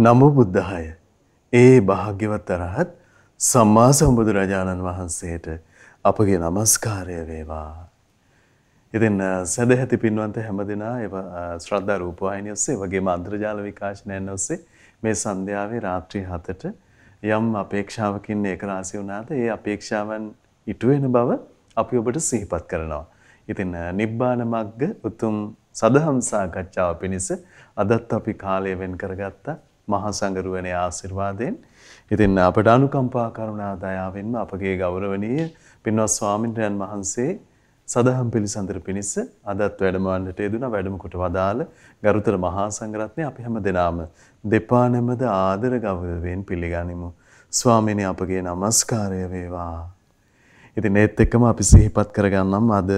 නමෝ බුද්ධාය. ඒ භාග්‍යවත් අරහත් සම්මා සම්බුදුරජාණන් වහන්සේට අපගේ নমස්කාරය වේවා. ඉතින් සදැහැති පින්වන්ත හැමදෙනා ඒව ශ්‍රද්ධා රූපවාහිනිය ඔස්සේ වගේම අන්තර්ජාල විකාශනයන් ඔස්සේ මේ සන්ධ්‍යාවේ රාත්‍රී 7ට යම් අපේක්ෂාවකින් ඒකරාශී වුණාද ඒ අපේක්ෂාවන් ඉටු වෙන බව අපි ඔබට සිහිපත් කරනවා. ඉතින් නිබ්බාන මග්ග උතුම් සදහම් සාකච්ඡාව පිණිස අදත් අපි කාලය වෙන් කරගත්තා. මහා සංගරුවනේ ආශිර්වාදයෙන් ඉතින් අපට අනුකම්පා කරුණා දයාවෙන්ම අපගේ ගෞරවනීය පින්වත් ස්වාමින්ද්‍රයන් වහන්සේ සදහම් පිළිසඳර පිණිස අදත් වැඩමවන්නට යෙදුන වැඩම කොට වදාළ ගරුතර මහා සංඝරත්නය අපි හැම දෙනාම දෙපා නැමද ආදර ගෞරවයෙන් පිළිගනිමු. ස්වාමීනි අපගේ নমස්කාරය වේවා. ඉතින් ඒත් එක්කම අපි සිහිපත් කරගන්නම් අද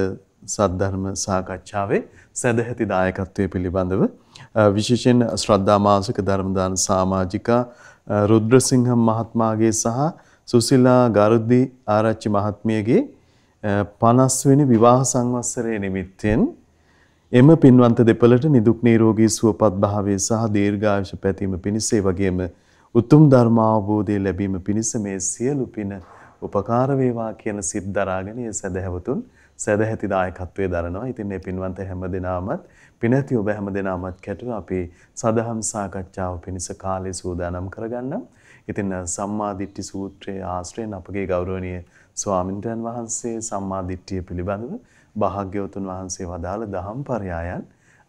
සද්ධර්ම සාකච්ඡාවේ සදැහැති දායකත්වයේ පිළිබඳව විශේෂයෙන් ශ්‍රද්ධා මාසික ධර්මදාන සමාජිකා රුද්‍රසිංහ මහත්මයාගේ සහ සුසිලා ගරුද්දි ආරච්චි මහත්මියගේ 50 වෙනි විවාහ සංවත්සරයේ නිමිත්තෙන් එම පින්වන්ත දෙපළට නිදුක් නිරෝගී සුවපත් භාවය සහ දීර්ඝායුෂ පැතීම පිණිස ඒ වගේම උතුම් ධර්ම අවබෝධය ලැබීම පිණිස මේ සියලු පින උපකාර වේවා කියන සිත් දරාගෙන ඒ සදහැවතුන් සදැහැති දායකත්වයේ දරනවා. ඉතින් මේ පින්වන්ත හැම දිනාමත් පිනැති ඔබ හැම දෙනාමත් කැටුව අපේ සදහම් සාකච්ඡාව පිණිස කාලය සූදානම් කරගන්නම්. ඉතින් සම්මාදිට්ඨි සූත්‍රයේ ආශ්‍රයෙන් අපගේ ගෞරවනීය ස්වාමින්ද්‍රයන් වහන්සේ සම්මාදිට්ඨිය පිළිබඳව භාග්‍යවතුන් වහන්සේ වදාළ දහම් පරයයන්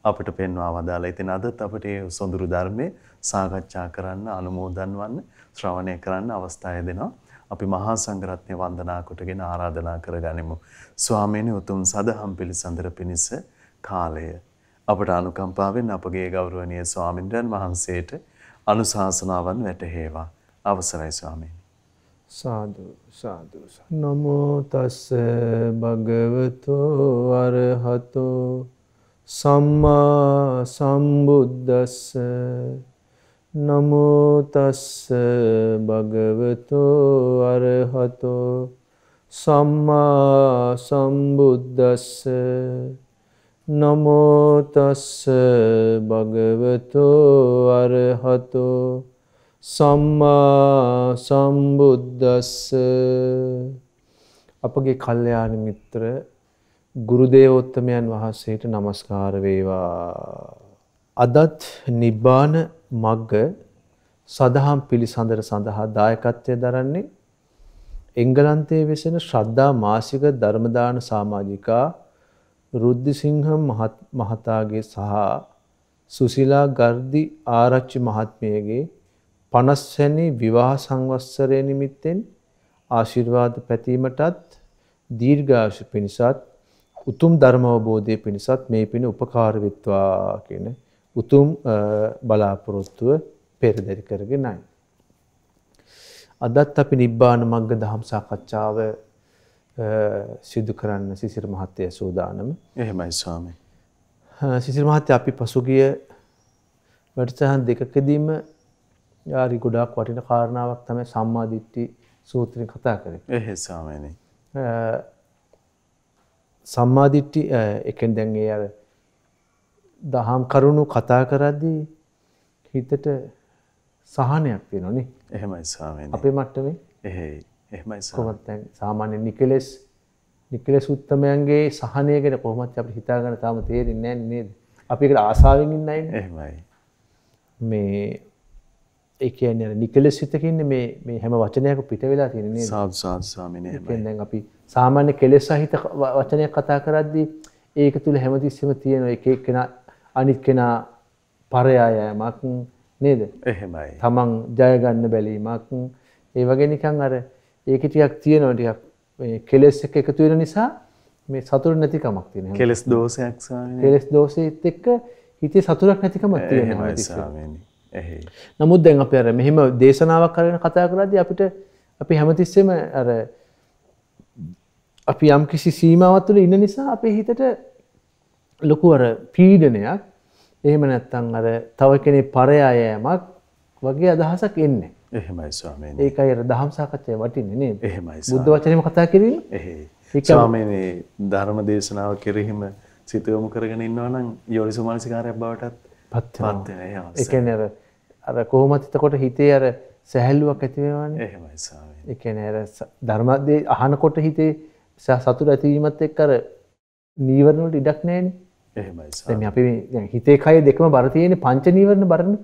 අපට පෙන්වා වදාලා. ඉතින් අදත් අපට මේ සොඳුරු ධර්මයේ සාකච්ඡා කරන්න, අනුමෝදන් වන්න, ශ්‍රවණය කරන්න අවස්ථාව දෙනවා. අපි මහා සංඝරත්නය වන්දනා කොටගෙන ආරාධනා කරගනිමු. ස්වාමීනි උතුම් සදහම් පිළිසඳර පිණිස කාලය අපට අනුකම්පාවෙන් අපගේ ගෞරවනීය ස්වාමින්ද්‍රයන් වහන්සේට අනුශාසනාවන් වැටහේවා. අවසරයි ස්වාමීනි. සාදු සාදු නමෝ තස්ස භගවතෝ අරහතෝ සම්මා සම්බුද්දස්ස නමෝ තස්ස භගවතෝ අරහතෝ සම්මා සම්බුද්දස්ස නමෝ තස්ස භගවතෝ අරහතෝ සම්මා සම්බුද්දස්ස අපගේ කල්යාණ මිත්‍ර ගුරුදේවෝත්තමයන් වහන්සේට নমස්කාර වේවා අදත් නිබ්බාන මග්ග සදහම් පිළිසඳර සඳහා දායකත්වය දරන්නේ එංගලන්තයේ වෙසෙන ශ්‍රද්ධා මාසික ධර්මදාන සමාජිකා රුද්ධසිංහ මහතාගේ සහ සුසිලා ගර්දි ආරච්චි මහත්මියගේ පනස්වැනි විවාහ සංවස්සරය නිමිත්තෙන් ආශිර්වාද පැතීමටත් දීර්ඝාශ පිණිසත් උතුම් ධර්මවබෝධය පිණිසත් මේ පින උපකාරවිත්වා කියන උතුම් බලාපොරොත්තුව පෙරදරි කරගෙනයි. අදත් අපි නිබ්බාන මග්ග දහම් සාකච්ඡාව සිදු කරන්න සිසිර මහත්තය සූදානම එහෙමයි ස්වාමී. සිසිර මහත්තය අපි පසුගිය වැඩසහන් දෙකකදීම යාරි ගොඩාක් වටින කාරණාවක් තම සම්මාධිට්ටි සූත්‍රය කතා කර එහෙසාමන සම්මාධිට්ටි එකෙන් දැන්ගේ අර දහම් කරුණු කතා කරද්දී හිතට සහනයක් තිය නොනේ එහෙමයි අපේ මට්ටමේ එහෙයි කොමත් සාමාන්‍ය නිකලෙස් නිකලෙස් උත්තමයන්ගේ සහනයකට කොහමත් අප හිතාගන තාම තේරෙන්නේ නේද අපිකට ආසාාවෙන් ඉන්නයි එමයි මේ ඒකන නිකල සිතකින්න මේ හැම වචනයක පිට වෙලා තියන්නේ සාසාමනය අපි සාමාන්‍ය කෙලෙස් සහිත වචනයක් කතා කරද්දී ඒක තුළ හැමතිස්සම තියෙන එක කෙන අනිත් කෙනා පරයායමක් නේද එහෙමයි තමන් ජයගන්න බැලීමක් ඒ වගෙනකං අර ඒක ටිකක් තියෙනවා ටිකක් මේ කෙලෙස් එක්ක එකතු වෙන නිසා මේ සතුට නැතිකමක් තියෙනවා. කෙලෙස් දෝෂයක් ස්වාමීනි. කෙලෙස් දෝෂෙත් එක්ක හිතේ සතුටක් නැතිකමක් තියෙනවා. එහෙමයි නමුත් දැන් අපි අර මෙහෙම දේශනාවක් කරගෙන කතා කරද්දී අපිට අපි හැමතිස්සෙම අර අපි යම් කිසි සීමාවක් තුළ ඉන්න නිසා අපේ හිතට ලොකු අර පීඩනයක් එහෙම නැත්තම් අර තව කෙනේ පරයා යෑමක් වගේ අදහසක් එන්නේ. එහෙමයි ස්වාමීනි. ඒකයි දහම් සාකච්ඡාවේ වටින්නේ නේද? එහෙමයි ස්වාමීනි. බුද්ධ වචනේම කතා කිරීම? එහෙයි. ස්වාමීනි ධර්ම දේශනාව කෙරෙහිම සිත යොමු කරගෙන ඉන්නවා නම් යෝනිසෝමනසිකාරයක් බවටත් පත් වෙනවා. ඒ කියන්නේ අර අර කොහොමද එතකොට හිතේ අර සැහැල්ලුවක් ඇති වෙනවන්නේ? එහෙමයි ස්වාමීනි. ඒ කියන්නේ අර ධර්ම දේ අහනකොට හිතේ සතුට ඇතිවීමත් එක්ක අර නීවරණ වලට ඉඩක් නැහැනේ. එහෙමයි ස්වාමීනි. දැන් අපි හිතේ කය දෙකම බර තියෙන්නේ පංච නීවරණ බරනේ.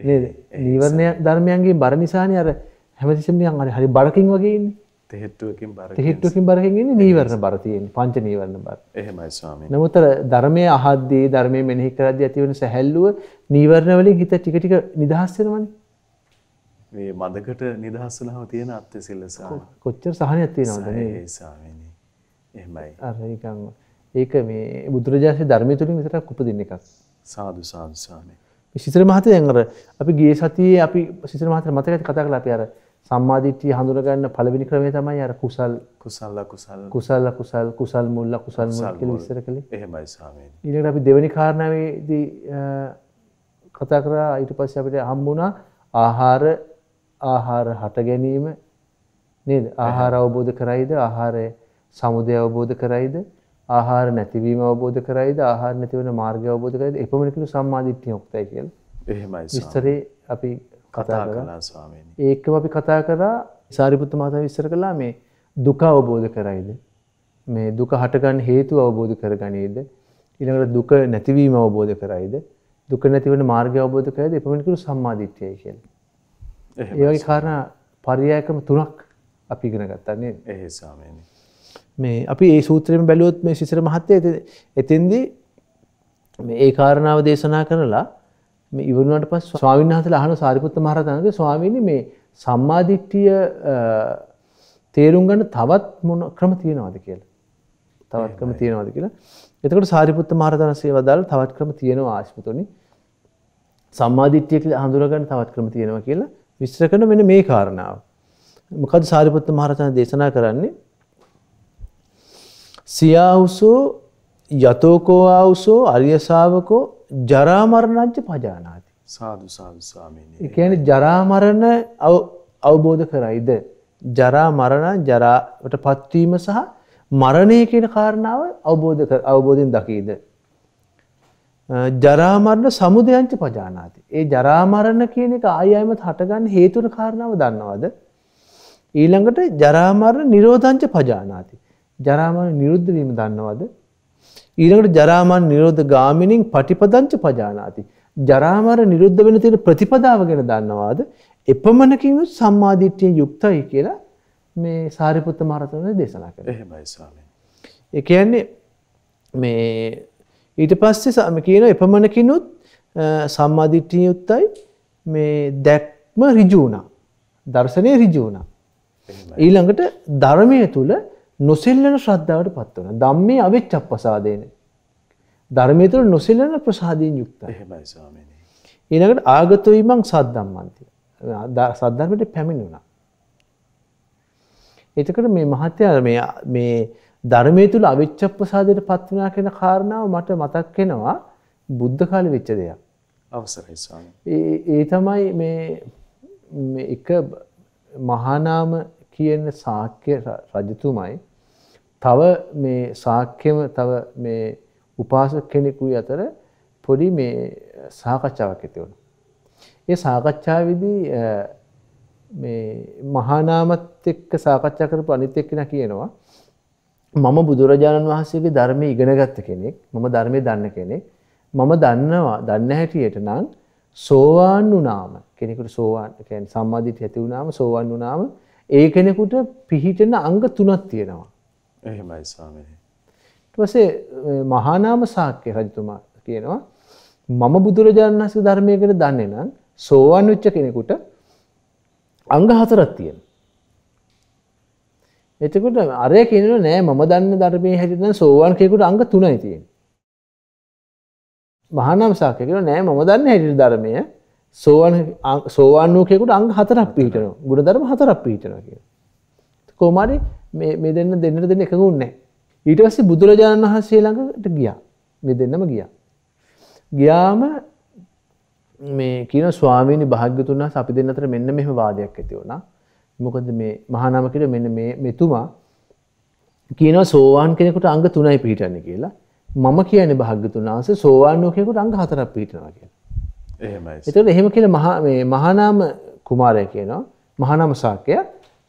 නීවරණය ධර්මයන්ගේ බර නිසාන අර හැමතිසම අන හරි බරකින් වගේන්නේ තෙහෙත්තුවකින් බර හිට්ටුකින් බරහිගන්නේ නීවරණ බරතියෙන් පංච නීවරණ බර එහමයිස්වාම නමුතර ධර්මය අහද්දී ධර්මය මෙනෙහි කරද ඇතිවන සැහැල්ලුව නීවරණවලින් හිත ටිකටික නිදහස්සෙනවනේ මේ මදකට නිදහස්සනහම තියෙන අත්්‍ය සිල්ලසා කොච්චර සහන ඇතිනවද එමයි අරකං ඒක මේ බුදුරජාසය ධර්මය තුළින් විතර කුප දෙන්න එකක් සාධු සාධසානය සිතර මහත දැන්ර අපි ගේ සතියේ අපි සිතර මහත මතක ඇති කතා කළා අපි අර සම්මාදිට්ඨිය හඳුනගන්න පළවෙනි ක්‍රමය තමයි අර කුසල් කුසල කුසල කුසල කුසල් කුසල් මුල්ල කුසල් මුල් කියලා ඉස්සර කළේ එහෙමයි ස්වාමීනි ඊළඟට අපි දෙවෙනි කාරණාවේදී කතා කරා ඊට පස්සේ අපිට හම්බුණා ආහාර ආහාර හට ගැනීම නේද ආහාර අවබෝධ කරයිද ආහාරය සමුදය අවබෝධ කරයිද ආහාර නැතිවීම අවබෝධ කරයිද ආහාර නැතිවන මාර්ගය අවබෝධ කරයිද එපමණකිලු සම්මාදිට්ඨිය යුක්තයි කියලා. එහෙමයි. විස්තරේ අපි කතා කළා ස්වාමීනි. ඒකම අපි කතා කරා සාරිපුත්ත මහතා විස්තර කළා මේ දුක අවබෝධ කරයිද මේ දුක හටගන්න හේතු අවබෝධ කරගනේද ඊළඟට දුක නැතිවීම අවබෝධ කරයිද දුක නැතිවන මාර්ගය අවබෝධ කරයිද එපමණකිලු සම්මාදිට්ඨිය කියලා. ඒ වගේ කාරණා පරයයකම තුනක් අපි ඉගෙන ගත්තා නේද? එහේ ස්වාමීනි. මේ අපි ඒ සූත්‍රයෙන් බැලුවොත් මේ සිසර මහත්තය එතින්දී ඒ කාරණාව දේශනා කරලා මේ ඉවරුණට පස් ස්වාමීන් වහන්සේලා අහන සාරිපුත්ත මහරහතන්ගේ ස්වාමීනි මේ සම්මාදිට්ඨිය තේරුම් ගන්න තවත් මොන ක්‍රම තියෙනවද කියලා. තවත් ක්‍රම තියෙනවද කියලා. එතකොට සාරිපුත්ත මහරහතන් සේවදාල තවත් ක්‍රම තියෙනවා ආශිපතුනි. සම්මාදිට්ඨිය කියලා හඳුනගන්න තවත් ක්‍රම තියෙනවා කියලා විස්තර කරන මෙන්න මේ කාරණාව. මොකද සාරිපුත්ත මහරහතන් දේශනා කරන්නේ සියාවුසෝ යතෝකෝ ආවුසෝ අරිය ශාවකෝ ජරා මරණංච පජානාති. සාදු සාදු ස්වාමීනි. ඒ කියන්නේ ජරා මරණ අවබෝධ කරයිද? ජරා මරණ ජරාවට පත්වීම සහ මරණය කියන කාරණාව අවබෝධ අවබෝධයෙන් දකීද? ජරා මරණ සමුදයංච පජානාති. ඒ ජරා මරණ කියන එක ආයෙම හටගන්න හේතුන කාරණාව දන්නවද? ඊළඟට ජරා මරණ නිරෝධංච පජානාති. ජරාමන් නිරුද්ධ වීම දන්නවද? ඊළඟට ජරාමන් නිරෝධ ගාමිනින් පටිපදංච පජානාති. ජරාමර නිරුද්ධ වෙන තියෙන ප්‍රතිපදාව ගැන දන්නවද? එපමණකින් සම්මාදිට්ඨිය යුක්තයි කියලා මේ සාරිපුත්ත මහරහතන් දේශනා කරා. එහෙමයි ස්වාමීන්. ඒ කියන්නේ මේ ඊට පස්සේ මේ කියන එපමණකිනුත් සම්මාදිට්ඨිය යුක්තයි මේ දැක්ම ඍජු වුණා. දර්ශනය ඍජු වුණා. ඊළඟට ධර්මයේ තුල නොසෙල්ලන ශ්‍රද්ධාවට පත්වන දම්මේ අවෙච් අපපසාදයන. ධර්මයතුර නොසෙල්ලන ප්‍රසාධීෙන් යුක්ත හෙමයිසාමන. එනකට ආගතවීමං සද්ධම්මන්තය සද්ධර්මට පැමිණුණා. එතකට මේ මහත්‍යය මේ ධර්මය තුළ අවිච්චප්පසාදයට පත්වනා කෙන කාරණාව මට මතක් කෙනවා බුද්ධ කාල වෙච්ච දෙයක්. අවසරයිසා. ඒ තමයි එක මහානාම කියන ශාක්‍ය රජතුමයි තව මේ ශාක්‍යම තව මේ උපාසක කෙනෙකුයි අතර පොඩි මේ සාකච්ඡාවක් ඇති වුණා. ඒ සාකච්ඡාවේදී මේ මහානාමත් එක්ක සාකච්ඡා කරපු අනිත් එක්කෙනා කියනවා මම බුදුරජාණන් වහන්සේගේ ධර්මයේ ඉගෙනගත්ත කෙනෙක් මම ධර්මයේ දන්න කෙනෙක් මම දන්නවා දන්න හැටියට නම් සෝවාන් වුණාම කෙනෙකුට සෝවාන් කියන්නේ සම්මාදිට ඇති වුණාම සෝවාන් වුණාම ඒ කෙනෙකුට පිහිටෙන අංග තුනක් තියෙනවා. එහෙමයි ස්වාමීනි. ඊට පස්සේ මහානාම සාක්‍ය රජතුමා කියනවා මම බුදුරජාණන් වහන්සේ ධර්මය ගැන දන්නේ නම් සෝවන් වෙච්ච කෙනෙකුට අංග හතරක් තියෙනවා. එතකොට අරය කියනවා නෑ මම දන්න ධර්මයේ හැටියට නම් සෝවන් කෙනෙකුට අංග තුනයි තියෙන්නේ. මහානාම සාක්‍ය කියනවා නෑ මම දන්නේ හැටියට ධර්මය සෝවන් සෝවාන් වූ කෙකුට අංග හතරක් පිහිටනවා ගුණධර්ම හතරක් පිහිටනවා කිය. කොහොමරි මේ දෙන්න දෙන්නට දෙන්න එකඟ උන්නේ නැහැ. ඊට පස්සේ බුදුරජාණන් වහන්සේ ළඟට ගියා. මේ දෙන්නම ගියා. ගියාම මේ කියන ස්වාමීනි භාග්‍යතුන් වහන්සේ අපි දෙන්න අතර මෙන්න මෙහෙම වාදයක් ඇති වුණා. මොකද මේ මහානාම කියන මෙන්න මේ මෙතුමා කියනවා සෝවාන් කෙනෙකුට අංග 3යි පිහිටන්නේ කියලා. මම කියන්නේ භාග්‍යතුන් වහන්සේ සෝවාන් කෙනෙකුට අංග 4ක් පිහිටනවා කියලා. එතට එහෙම කියල මහනාම කුමාරය කියනවා මහනම සාකය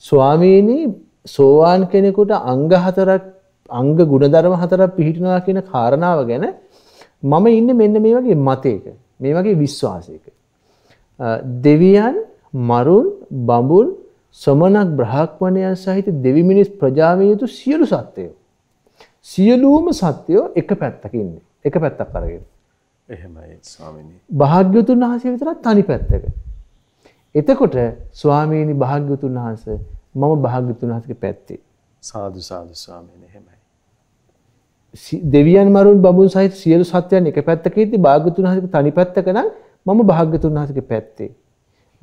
ස්වාමීණී සෝවාන් කෙනෙකුට අංග හතරක් අංග ගුණධර්ම හතරක් පිහිටනවා කියන කාරණාව ගැන මම ඉන්න මෙන්න මේ වගේ මතයක මේ වගේ විශ්වාසයක. දෙවියන් මරුන් බඹුන් සොමනක් බ්‍රහක්්මණයන් සහිත දෙවිමිනිස් ප්‍රජාවයුතු සියලු සත්‍යයෝ. සියලූම සත්‍යයෝ එක පැත්තකින්නේ එක පැත්තක් කරගෙන. එහෙමයි ස්වාමීනි. භාග්‍යතුන් වහන්සේ විතරක් තනි පැත්තක. එතකොට ස්වාමීනි භාග්‍යතුන් වහන්සේ මම භාග්‍යතුන් වහන්සේගේ පැත්තේ. සාදු සාදු ස්වාමීනි එහෙමයි. දෙවියන් මරුන් බඹුන් සහිත සියලු සත්වයන් එක පැත්තකදී භාග්‍යතුන් වහන්සේගේ තනි පැත්තක නම් මම භාග්‍යතුන් වහන්සේගේ පැත්තේ.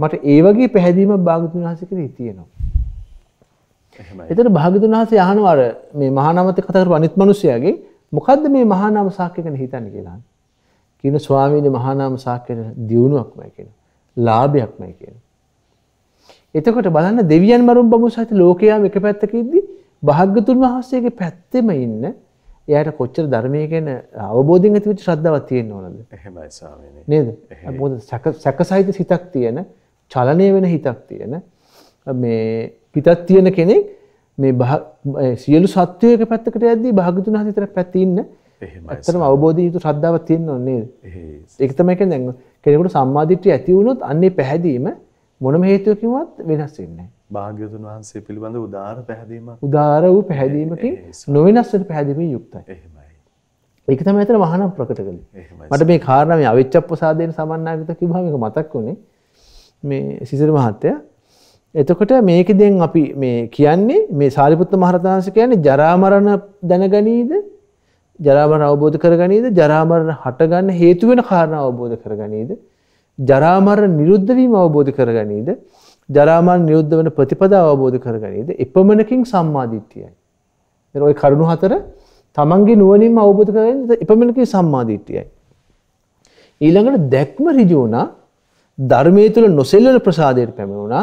මට ඒ වගේ පැහැදීමක් භාග්‍යතුන් වහන්සේගේ තියෙනවා. එහෙමයි. එතන භාග්‍යතුන් වහන්සේ අහනවා අර මේ මහානාමත කතා කරපු අනිත් මිනිසයාගේ මොකද්ද මේ මහානාම සාක්‍ය ගැන හිතන්නේ කියලා. කියන ස්වාමීන් මහානාම සාක්කයට දියුණුවක්මයි කියන ලාභයක්මයි කියන. එතකොට බලන්න දෙවියන් මරුම් බමු සහිත ලෝකයාම එක පැත්තකින්දි භාග්‍යතුන් වහන්සේගේ පැත්තෙම ඉන්න එයට කොච්චර ධර්මය ගැන අවබෝධින් ඇතිවිට ශ්‍රද්ධාවක් තියෙන්න ඕනද? එහෙමයි ස්වාමීනි. නේද? මොකද සැක සහිත සිතක් තියෙන, චලණය වෙන හිතක් තියෙන මේ පිටක් තියෙන කෙනෙක් මේ සියලු සත්වයක පැත්තකට යද්දී භාග්‍යතුන් වහන්සේ විතර පැත්තේ ඉන්න ඇත්තටම අවබෝධ යුතු ශ්‍රද්ධාවක් තියෙන්න ඕනේ නේද ඒක තමයි කියන්නේ දැන් කෙනෙකුට සම්මාදිට්ඨිය ඇති වුණොත් අන්නේ පැහැදීම මොනම හේතුවකින්වත් වෙනස් වෙන්නේ නැහැ භාග්‍යතුන් වහන්සේ පිළිබඳ උදාර පැහැදීමක් උදාර වූ පැහැදීමකින් නොවෙනස් වෙන පැහැදීමකින් යුක්තයි එහෙමයි ඒක තමයි ඇත්තටම මහානම් ප්‍රකට කළේ මට මේ කාරණා මේ අවිච්ඡප්පසාදයෙන් සමන්නාගත කිව්වම ඒක මතක් වුණේ මේ සිසිර මහත්තයා එතකොට මේකෙන් අපි මේ කියන්නේ මේ සාරිපුත්ත මහරතන් වහන්සේ කියන්නේ ජරා මරණ දැනගනීද ජරාමර අවබෝධ කරගනීද ජරාමරණ හටගන්න හේතුවෙන කාරණ අවබෝධ කරගනීද ජරාමරණ නිරුද්ධවීම අවබෝධ කරගනීද ජරාමාන් නිරුද්ධ වන ප්‍රතිපදා අවබෝධ කරගනීද එපමණකින් සම්මාධිත්‍යයයි. ඔයි කරුණු හතර තමන්ගේ නුවනින් අවබෝධ කරගනද එපමණකින් සම්මාධිත්‍යයයි. ඊළඟට දැක්ම රිජුණා ධර්මය තුළ නොසෙල්ලන ප්‍රසාදයට පැමිණුණා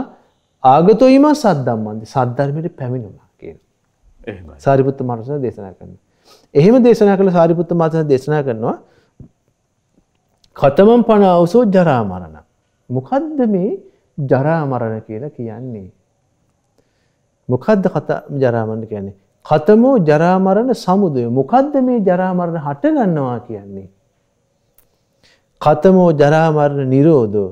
ආගතොයිම සද්දම්මන්ද සද්ධර්මයට පැමිණුණා කියන සාරිපුත්ත මරසන දේශනා කරන්න. එහෙම දේශනා කළ සාරිපුත්ත මාතන දේශනා කරනවා කතමම් පනාවසෝ ජරාමරණ. මොකද්ද මේ ජරාමරණ කියලා කියන්නේ. මොකද්ද ජරාමරණ කියන්නේ. කතමෝ ජරාමරණ සමුදය මොකද්ද මේ ජරාමරණ හටගන්නවා කියන්නේ. කතමෝ ජරාමරණ නිරෝධෝ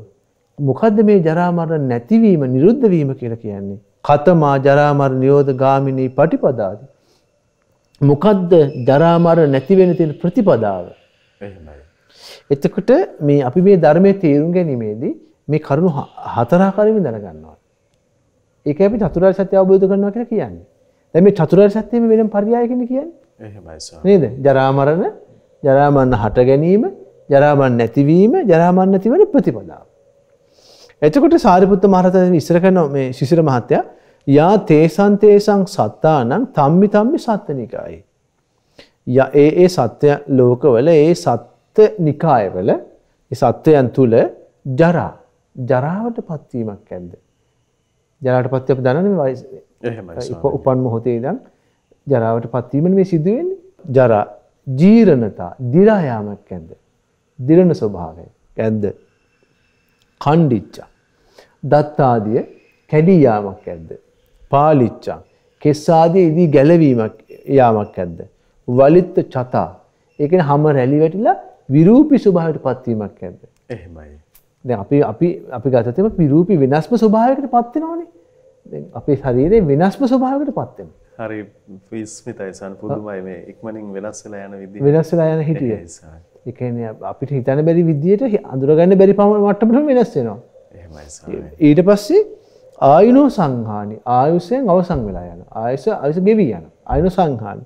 මොකද්ද මේ ජරාමරණ නැතිවීම නිරුද්ධවීම කියලා කියන්නේ. කතමා ජරාමර නියෝධ ගාමිණී පටිපදාදී මොකද්ද ජරාමර නැතිවෙන තියෙන ප්‍රතිපදාව. එතකොට මේ අපි මේ ධර්මය තේරුම් ගැනීමේදී මේ කරුණු හතරාකාරමින් දැනගන්නවා. ඒක අපි චතුරාර් සත්‍ය අවබෝධ කරනවා කියලා කියන්නේ. දැන් මේ චතුරාර් සත්‍යෙම වෙනම පරියායකින් කියන්නේ. එහෙමයි සර්. නේද? ජරාමරණ, ජරාමරණ හට ගැනීම, ජරාමරණ නැතිවීම, ජරාමරණ නැතිවෙන ප්‍රතිපදාව. එතකොට සාරිපුත්ත මහරහතන් ඉස්සර කරන මේ ශිෂ්‍ය මහත්තයා යා තේසන්තේසං සත්තානං තම්මි තම්මි සත්ත නිකායි. ය ඒ ඒ සත්‍ය ලෝකවල ඒ සත්‍ය නිකායවල සත්වයන් තුළ ජරා ජරාවට පත්වීමක් ඇන්ද. ජරාට පත්ව අප දනන වයිස උපන් මොහොතේ දන් ජරාවට පත්වීමෙන් මේ සිදුවෙන් ජරා ජීරණතා දිරායාමක් ඇන්ද. දිරණ ස්වභාවය ඇද්ද. කණ්ඩිච්චා. දත්තාදිය කැඩීයාමක් ඇද්ද. පාලිච්චා. කෙස්සාදී ඉදී ගැලවීමක් යාමක් ඇද්ද. වලිත්ත චතා ඒකන හම රැලි වැටිලා විරූපි ස්වභාවට පත්වීමක් ඇද. එහෙමයි. දැ අපි අපි අපි ගතතම විරූපි වෙනස්ම ස්වභාවකට පත්වෙනවානේ අපේ ශරීරයේ වෙනස්ම ස්වභාවකට පත්වෙන. හරි ෆිස්මිතයිසන් පුදුමයි මේ ඉක්මනින් වෙනස්සලා යන විදි වෙනස්සලා යන හිටිය එකන අපිට හිතන බැරි විදියට අඳුරගන්න බැරි පම වටමට වෙනස්සෙනවා. ඊට පස්සේ ආයුනෝ සංහානි ආයුසයෙන් අවසං වෙලා යන ආයස අයස ගෙවී යන අයුනු සංහානි.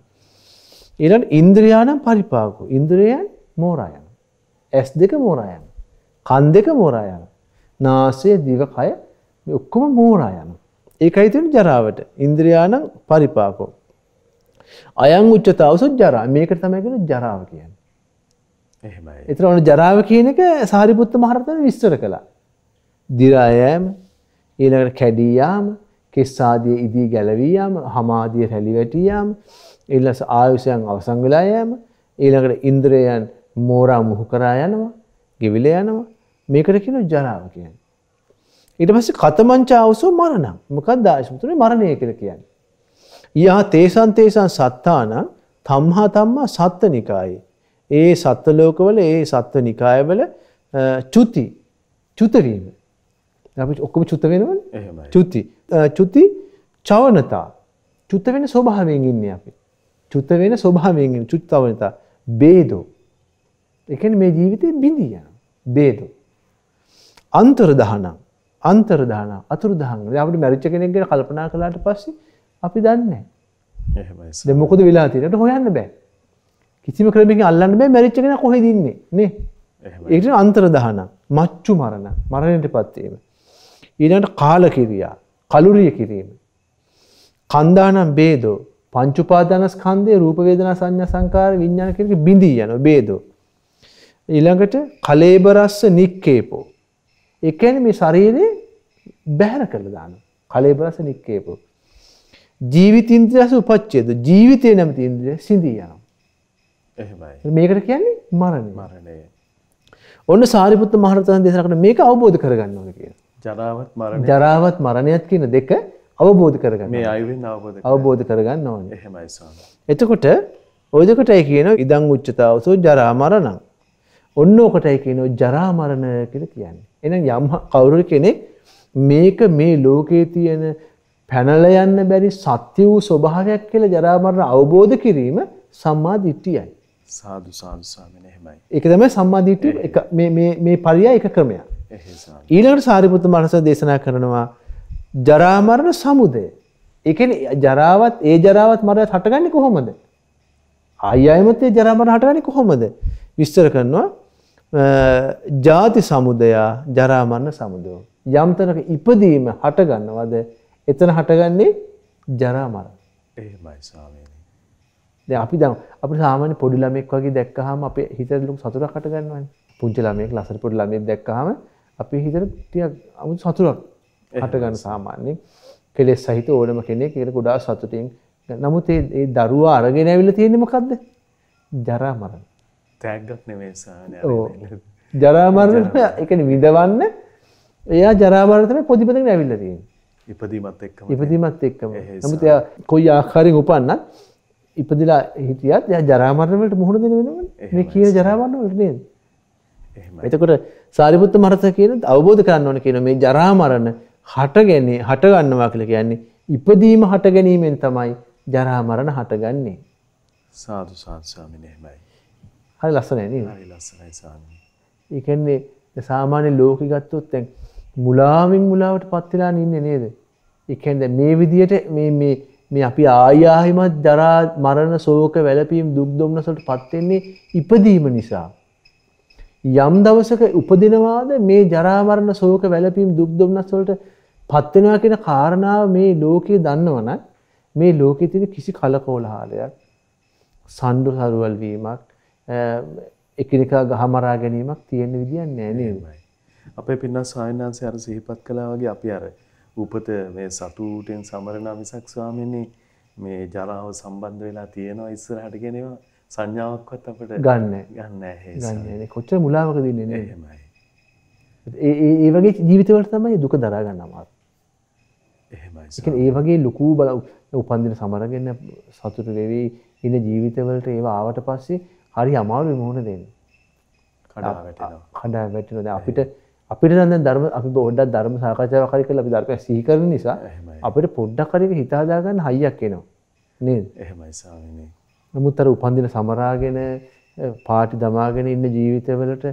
ඉරන් ඉන්ද්‍රයානම් පරිපාකු ඉන්ද්‍රයන් මෝරායන. ඇස් දෙක මෝරායන. කන් දෙක මෝරායන. නාසය දිවකය ඔක්කොම මෝරායන. ඒකයිතින් ජරාවට ඉන්ද්‍රයානම් පරිපාකෝ. අයං උච්චතාවසු ජරා මේකට තමයිකෙන ජරාව කියන්න. එතර ඕන ජරාව කියන එක සාරිපුත්ත මහරතන විස්තර කළා. දිරායෑම ඊළඟට කැඩී යාම, කෙස් ආදී ඉදී ගැලවී යාම, හමාදී රැලි වැටී යාම, ඊළඟට ආයුෂයන් අවසන් වෙලා යාම, ඊළඟට ඉන්ද්‍රයන් මෝරා මුහු කරා යනවා, ගෙවිල යනවා. මේකට කියනවා ජරාව කියන්නේ. ඊට පස්සේ කතමංචාවසෝ මරණම්. මොකක්ද ආයුෂතුනේ මරණය කියලා කියන්නේ. යා තේසන් තේසන් සත්තාන තම්හා තම්මා සත්ත නිකායේ. ඒ සත්ව ලෝකවල ඒ සත්ව නිකායවල චුති චුතවීම අපි ඔක්කොම චුත්ත වෙනවන චුත්ති චුත්ති චවනතා චුත්ත වෙන ස්වභාවයෙන් ඉන්න අපි චුත්ත වෙන ස්වභාවයෙන් චුත්තවනතා බේදෝ එක මේ ජීවිතය බිඳිය බේදෝ අන්තර්දහනම් අන්තර්දාන අතුරදහන් අපට මැරිච්ච කෙනෙක්ගෙන කල්පනා කලාට පස්සේ අපි දන්න මොකද වෙලා තිරට හොයන්න බෑ කිසිම ක්‍රමික අල්ලන්න බෑ මැරිච්චගෙන කොහෙදන්නේ නේ ඒට අන්තර්දහන මච්චු මරණ මරණයට පත්වීම ඊනට කාල කිරියා කලුරිය කිරීම. කන්දානම් බේදෝ පංචුපාදනස්කන්දේ රූපවේදන සංඥ සංකාර විඤ්ඥාන කරක බිඳී යන බේදෝ. ඊළඟට කලේබරස්ස නික්කේපෝ. එකන මේ ශරීරයේ බැහැර කළ දාන කලේබරස නික්කේපෝ. ජීවිත ඉන්ද්‍රස උපච්චේද ජීවිතය නැමති ඉන්ද්‍රිය සිදී යනම්. මේකට කියන්නේ මරණ මරණය. ඔන්න සාරිපපුත්ත මහරතන් දෙසරකට මේක අවබෝධ කරගන්න ඕන කියලා. ජරාවත් මරණයත් කියන දෙක අවබෝධ කරගන්න අවබෝධ කරගන්න ඕන එතකොට ඔයදකටයි කියන ඉදං උච්චතාවසෝ ජරාමරණං ඔන්න ඕකටයි කියන ජරාමරණ කියල කියන්න එන යම් කවුරු කෙනෙක් මේක මේ ලෝකයේ තියෙන පැනල යන්න බැරි සත්‍ය වූ ස්වභාවයක් කියල ජරාමරණ අවබෝධ කිරීම සම්මාධිට්ටියයි සාදු සාදුසාමන එහෙමයි එක තමයි සම්මාධිට්ට මේ පරියා එක ක්‍රමයක් ඊළඟට සාරිපුත්ත මහස දේශනා කරනවා ජරා මරණ සමුදය. ඒ කියන්නේ ජරාවත් ඒ ජරාවත් මරණත් හටගන්නේ කොහොමද? ආයි ආයමත් ඒ ජරා මරණ හටගන්නේ කොහොමද? විස්තර කරනවා ජාති සමුදයා ජරා මරණ සමුදය. යම් තැනක ඉපදීම හටගන්නවද? එතන හටගන්නේ ජරා මරණ. එහෙමයි ස්වාමීනි. දැන් අපි දැන් අපිට සාමාන්‍ය පොඩි ළමෙක් වගේ දැක්කහම අපේ හිතේ ලොකු සතුටක් හටගන්නවනේ. පුංචි ළමෙක් ලස්සන පොඩි ළමෙක් දැක්කහම අපේ හිතර ටියක් අමු සතුරක් හටගන්න සාමාන්‍යෙන් කෙලෙස් සහිත ඕනම කෙනෙක් එකට ගොඩා සතුටින් නමුත් ඒ දරුවා අරගෙන ඇවිල තියෙනෙමකක්ද ජරා මරණ තැක්ගත් නෙවේ ජරාමරණ එක විඳවන්න එයා ජරාමරතන පොදිපතන ඇවිල්ල තියෙන ඉපදීමත් එක් ඉපදීමත් එක්කම නමුත් එයා කොයි ආකාරයෙන් උපන්න ඉපදිලා හිටියත් ය ජරාමරණවලට මුහුණ දෙන වෙනම මේ කිය ජරාවන්න නේද එතකොට සාරිපුත්ත මහරස කියන අවබෝධ කරන්න ඕන කියන මේ ජරා මරණ හටගන්නේ හටගන්නවා කියලා කියන්නේ ඉපදීම හට ගැනීමෙන් තමයි ජරා මරණ හටගන්නේ. සාදු සාදු ස්වාමීනි එහෙමයි. හරි ලස්සනයි නේද? හරි ලස්සනයි ස්වාමීනි. ඒ කියන්නේ සාමාන්‍ය ලෝකෙ ගත්තොත් දැන් මුලාවෙන් මුලාවටපත් වෙලා ඉන්නේ නේද? ඒ කියන්නේ මේ විදියට මේ මේ මේ අපි ආයාහිමත් ජරා මරණ ශෝක වැළපීම් දුක් දුම්නසට පත් වෙන්නේ ඉපදීම නිසා. යම් දවසක උපදිනවාද මේ ජරාමරණ සෝක වැලපීම් දුක් දුම්නස් වලට පත්වෙනවා කියන කාරණාව මේ ලෝකයේ දන්නවනම් මේ ලෝකයේ තියෙන කිසි කලකෝලහලයක් සණ්ඩු සරුවල් වීමක් එකිනෙකා ගහමරා ගැනීමක් තියෙන විදියක් නෑ නේද අපේ පින්නස් සායනාංශය අර සිහිපත් කළා වගේ අපි අර උපත මේ සතුටෙන් සමරන මිසක් ස්වාමීනි මේ ජරාව සම්බන්ධ වෙලා තියෙනවා ඉස්සරහට කියනවා සංඥාවක්වත් අපට ගන්න ගන්න ගන්න කොච්ච මුලාවක දන්නේ හෙමයි ඒ වගේ ජීවිතවල තමයි දුක දරාගන්න අමාත් එහෙමයි ඒ වගේ ලොකූ බල උපන්දින සමරගන්න සතුට වෙවී ඉන්න ජීවිතවලට ඒව ආවට පස්සේ හරි අමාරුව මුහුණ දෙන්න කඩා වැටනද අපිට අපිට දන්න ධර්ම අපි බොඩ්ඩක් ධර්ම සාකච්ඡාව කරි කළ අපි ධර්ම සීකරන නිසා අපිට පොඩ්ඩක් කරක හිතාදාගන්න හයියක් එනවා නේද එහෙමයි සාමනේ නමුත් අර උපන්දින සමරාගෙන පාටි දමාගෙන ඉන්න ජීවිතවලට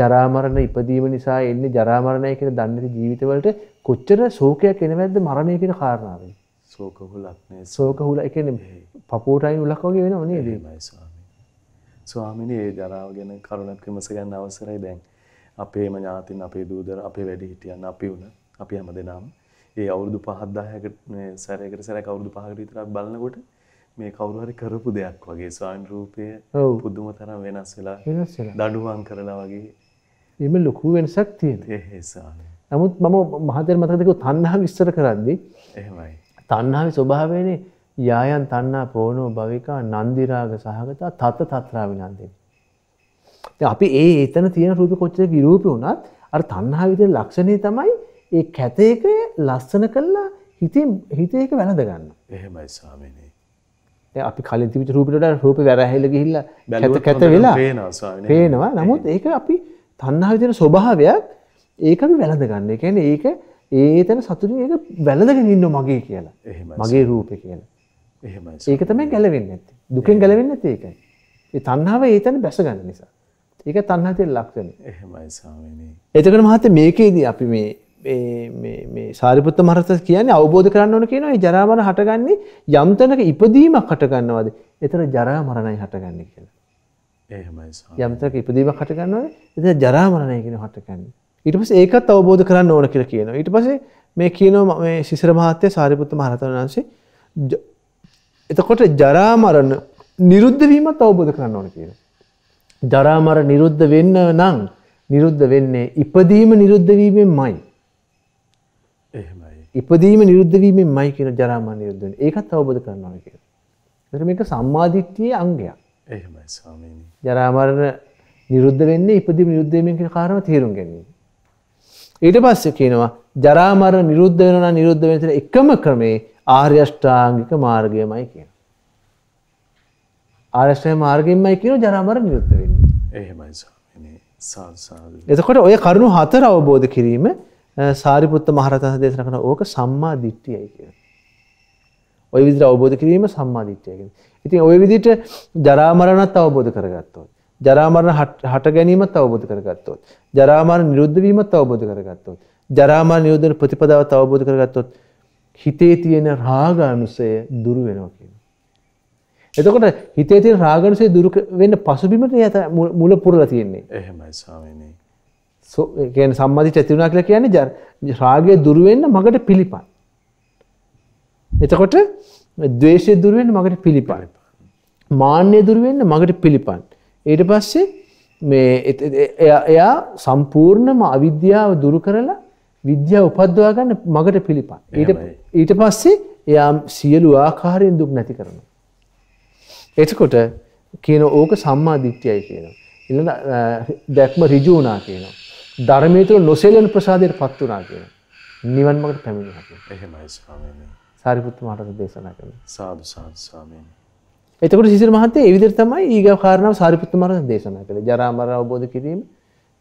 ජරා මරණ ඉපදීම නිසා එන්නේ ජරා මරණය කියන දන්නේ ජීවිතවලට කොච්චර ශෝකයක් එනවද මරණය කියන කාරණාවෙන් ශෝක හුලක් නේ ශෝක හුල ඒ කියන්නේ පපුවටයි උලක් වගේ වෙනව නේද ස්වාමීනි ස්වාමීනි ඒ ජරාව ගැන කරුණක් විමස ගන්න අවසරයි දැන් අපේම ඥාතින් අපේ දූදර අපේ වැඩිහිටියන් අපි උන අපි හැමදෙනාම ඒ අවුරුදු 5000කට සැරයකට සැරයක් අවුරුදු 5කට විතර අපි බලනකොට මේ කවුරු හරි කරපු දෙයක් වගේ ස්වාමීන් රූපය පුදුම තරම් වෙනස් වෙලා වෙනස් වෙලා දඬුවම් කරලා වගේ මේ ලොකු වෙනසක් තියෙනවා ඒ ස්වාමීන් නමුත් මම මහතෙර මතකද කිව්ව තණ්හා විස්තර කරද්දී එහෙමයි තණ්හාවේ ස්වභාවයනේ යායන් තණ්හා පෝනෝ භවිකා නන්දි රාග සහගත තත තත්‍රා විනන්දේ දැන් අපි ඒ එතන තියෙන රූප කොච්චර විරූපී වුණත් අර තණ්හා විතර ලක්ෂණේ තමයි ඒ කැතේක ලස්සන කළා හිතේ හිතේක වැළඳ ගන්න එහෙමයි ස්වාමීනි අපි කලින් තිවිච රූපිට රූප වැරහැල ගිහිල්ල කැත වෙලා පේනවා නමුත් ඒක අපි තන්නාවිතන ස්වභාවයක් ඒක වැළඳ ගන්න එකැන ඒක ඒතන සතුරින් ඒක වැළඳගෙන ඉන්න මගේ කියලා මගේ රූපය කියලා ඒක තමයි ගැලවෙන්න ඇති දුකෙන් ගැලවෙන්න ඒකයි ඒ තන්නාව ඒතන බැස ගන්න නිසා ඒක තන්නාතය ලක්වන එතකට මහත මේකේදී අපි මේ සාරිපපුත්ත මහරත කියන අවබෝධ කරන්න ඕන කියනවා ජරාමන හටගන්නේ යම්තනක ඉපදීමක් හටගන්නවද එතර ජරා මරණයි හටගන්න කියලා යම්තක ඉපදීමක් හටගන්නවද එත ජරාමරණය කියෙන හටගන්න ඉට පස ඒකත් අවබෝධ කරන්න ඕන කියලා කියනවා ඉට පසේ මේ කියනවා මේ සිසර මහත්තය සාරිපපුත්ත මහරතන් වහන්සේ එතකොට ජරාමරණ නිරුද්ධවීමත් අවබෝධ කරන්න ඕන කියන ජරාමර නිරුද්ධ වෙන්න නං නිරුද්ධ වෙන්නේ ඉපදීම නිරුද්ධවීමෙන් මයි එහෙමයි. ඉපදීම නිරුද්ධ වීමෙන්මයි කියන ජරා මරණ නිරුද්ධ වෙන්නේ. ඒකත් අවබෝධ කරනවා කියලා. ඒතර මේක සම්මාදිට්ඨියේ අංගයක්. එහෙමයි ස්වාමීනි. ජරා මරණ නිරුද්ධ වෙන්නේ ඉපදීම නිරුද්ධ වීමෙන් කියන කාරණා තේරුම් ගැනීම. ඊට පස්සේ කියනවා ජරා මරණ නිරුද්ධ වෙනවා නම් නිරුද්ධ වෙන තැන එකම ක්‍රමේ ආර්ය අෂ්ටාංගික මාර්ගයමයි කියනවා. ආර්ය අෂ්ටාංගික මාර්ගයෙන්මයි කියනවා ජරා මරණ නිරුද්ධ වෙන්නේ. එහෙමයි ස්වාමීනි. සාදු සාදු. එතකොට ඔය කරුණු හතර අවබෝධ කිරීම සාරිපුත්ත මහරතන් දේශන කන ඕක සම්මා දිට්ඨියයි කියලා. ඔය විදිහට අවබෝධ කිරීම සම්මා දිට්ඨිය කියන්නේ. ඉතින් ඔය විදිහට ජරා මරණත් අවබෝධ කරගත්තොත්, ජරා මරණ හට ගැනීමත් අවබෝධ කරගත්තොත්, ජරා මරණ නිරුද්ධ වීමත් අවබෝධ කරගත්තොත්, ජරා මරණ නිරෝධන ප්‍රතිපදාවත් අවබෝධ කරගත්තොත් හිතේ තියෙන රාග අනුසය දුරු වෙනවා කියනවා. එතකොට හිතේ තියෙන රාග අනුසය දුරු වෙන්න පසුබිමට මුල පුරලා තියෙන්නේ. එහෙමයි ස්වාමීනි. කියන සම්මධිට ඇතිවුණා කියලා කියන්නේ ජර රාගය දුරුවෙන්න මඟට පිළිපන්. එතකොට ද්වේශය දුරුවෙන්න මඟට පිළිපන්. මාන්‍ය දුරුවෙන්න මඟට පිළිපන්. ඊට පස්සේ මේ එයා සම්පූර්ණම අවිද්‍යාව දුරු කරලා විද්‍යාව උපද්දවා ගන්න මඟට පිළිපන්. ඊට පස්සේ එයා සියලු ආකාරයෙන් දුක් නැති කරනවා. එතකොට කියන ඕක සම්මා දිට්ඨියයි කියනවා. ඊළඟ දැක්ම ඍජු වුණා කියනවා. ධර්මයේ තුල නොසෙලෙන ප්‍රසාදයට පත් වුණා කියන. නිවන් මාර්ගට පැමිණියා කියන. එහෙමයි ස්වාමීනි. සාරිපුත් මහරහතන් දේශනා කළා. සාදු සාදු ස්වාමීනි. එතකොට සිසිර මහත්තයා ඒ විදිහට තමයි ඊගව කාරණාව සාරිපුත් මහරහතන් දේශනා කළේ. ජරා මරණ අවබෝධ කිරීම,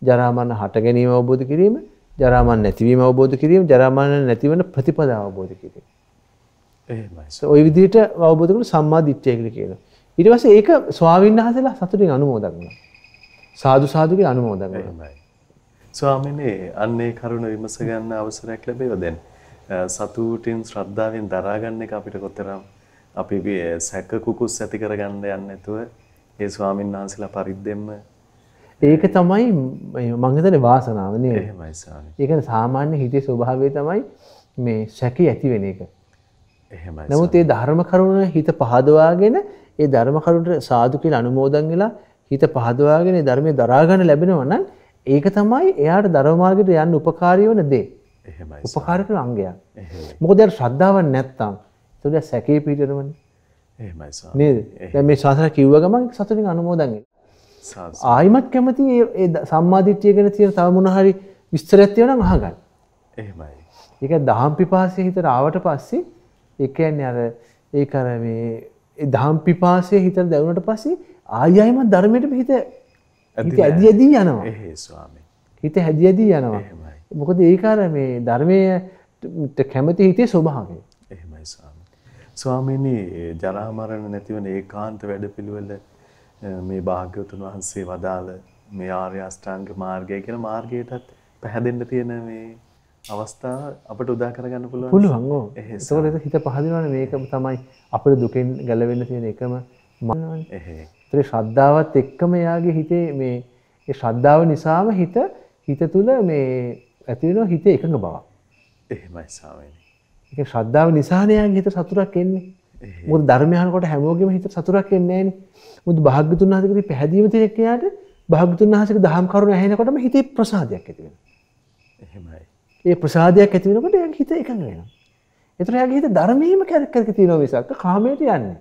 ජරා මරණ හට ගැනීම අවබෝධ කිරීම, ජරා මරණ නැතිවීම අවබෝධ කිරීම, ජරා මරණ නැතිවන ප්‍රතිපදාව අවබෝධ කිරීම. එහෙමයි. ඔය විදිහට අවබෝධ කරගන්න සම්මා දිට්ඨිය කියලා කියනවා. ඊට පස්සේ ඒක ස්වාමීන් වහන්සේලා සතුටින් අනුමෝදන් කරනවා. සාදු සාදුගේ අනුමෝදන් කරනවා. ස්වාමිනේ අන්නේ කරුණ විමස ගන්න අවසරයක් ලැබේවා දැන්. සතුටින් ශ්‍රද්ධාවෙන් දරා ගන්න එක අපිට කොතරම් අපි සැක කුකුස් ඇති කරගන්න යන්නේ නැතුව ඒ ස්වාමීන් වහන්සේලා පරිද්දෙන්න ඒක තමයි මම හිතන්නේ වාසනාව නේද? එහෙමයි ස්වාමී. ඒ කියන්නේ සාමාන්‍ය හිතේ ස්වභාවය තමයි මේ සැකේ ඇති වෙන එක. එහෙමයි. නමුත් ඒ ධර්ම කරුණ හිත පහදවාගෙන ඒ ධර්ම කරුණට සාදු කියලා අනුමෝදන් වෙලා හිත පහදවාගෙන ධර්මයේ දරා ගන්න ලැබෙනවා නම් ඒක තමයි එයාට ධර්මාර්ගයට යන්න උපකාරී වන දේ. එහෙමයි. උපකාරක අංගයක්. මොකද එයාට ශ්‍රද්ධාවක් නැත්තම් එතකොට සැකේ පිටරමනේ. එහෙමයි සාරා. නේද? දැන් මේ ශාසන කිව්ව ගමන් සතුටින් අනුමෝදන් වෙනවා. සාරා. ආයිමත් කැමති මේ සම්මාදිට්ඨිය ගැන තියෙන තව මොන හරි විස්තරයක් තියෙනවා නම් අහගන්න. එහෙමයි. ඒක දහම් පිපාසයේ හිතට ආවට පස්සේ ඒ කියන්නේ අර ඒක අර මේ දහම් පිපාසයේ හිතට දැවුනට පස්සේ ආයි ආයිම ධර්මයට හිත හිත ඇදියදී යනවා හිත හැදියදී යනවා මොකද ඒකාර මේ ධර්මයට කැමති හිතේ ස්වභාවය එහෙමයි ස්වාමී ස්වාමීනි ජරා මරණ නැතිවන ඒකාන්ත වැඩපිළිවෙල මේ භාග්‍යවතුන් වහන්සේ වදාළ මේ ආර්ය අෂ්ටාංග මාර්ගය කියන මාර්ගයටත් පැහැදෙන්න තියෙන මේ අවස්ථාව අපට උදා කරගන්න පුළුවන්. පුළුවන් ඕ. ඒකවලට හිත පහදිනවනේ මේකම තමයි අපේ දුකෙන් ගැලවෙන්න තියෙන එකම මනෝනේ. ඒතර ශ්‍රද්ධාවත් එක්කම එයාගේ හිතේ මේ ඒ ශ්‍රද්ධාව නිසාම හිත හිත තුල මේ ඇති වෙනවා හිත එකඟ බවක්. එහෙමයි ස්වාමීනි. ඒක ශ්‍රද්ධාව නිසානේ යාගේ හිත සතුටක් එන්නේ. මොකද ධර්මය අහනකොට හැමෝගෙම හිත සතුටක් එන්නේ නැහනේ. මොකද භාග්‍යතුන් වහන්සේගේ පැහැදීම තියෙන එයාට භාග්‍යතුන් වහන්සේගේ දහම් කරුණ ඇහෙනකොටම හිතේ ප්‍රසාදයක් ඇති වෙනවා. එහෙමයි. ඒ ප්‍රසාදයක් ඇති වෙනකොට යාගේ හිත එකඟ වෙනවා. ඒතර යාගේ හිත ධර්මයේම කැරකක තියෙනවා මිසක් කාමයට යන්නේ.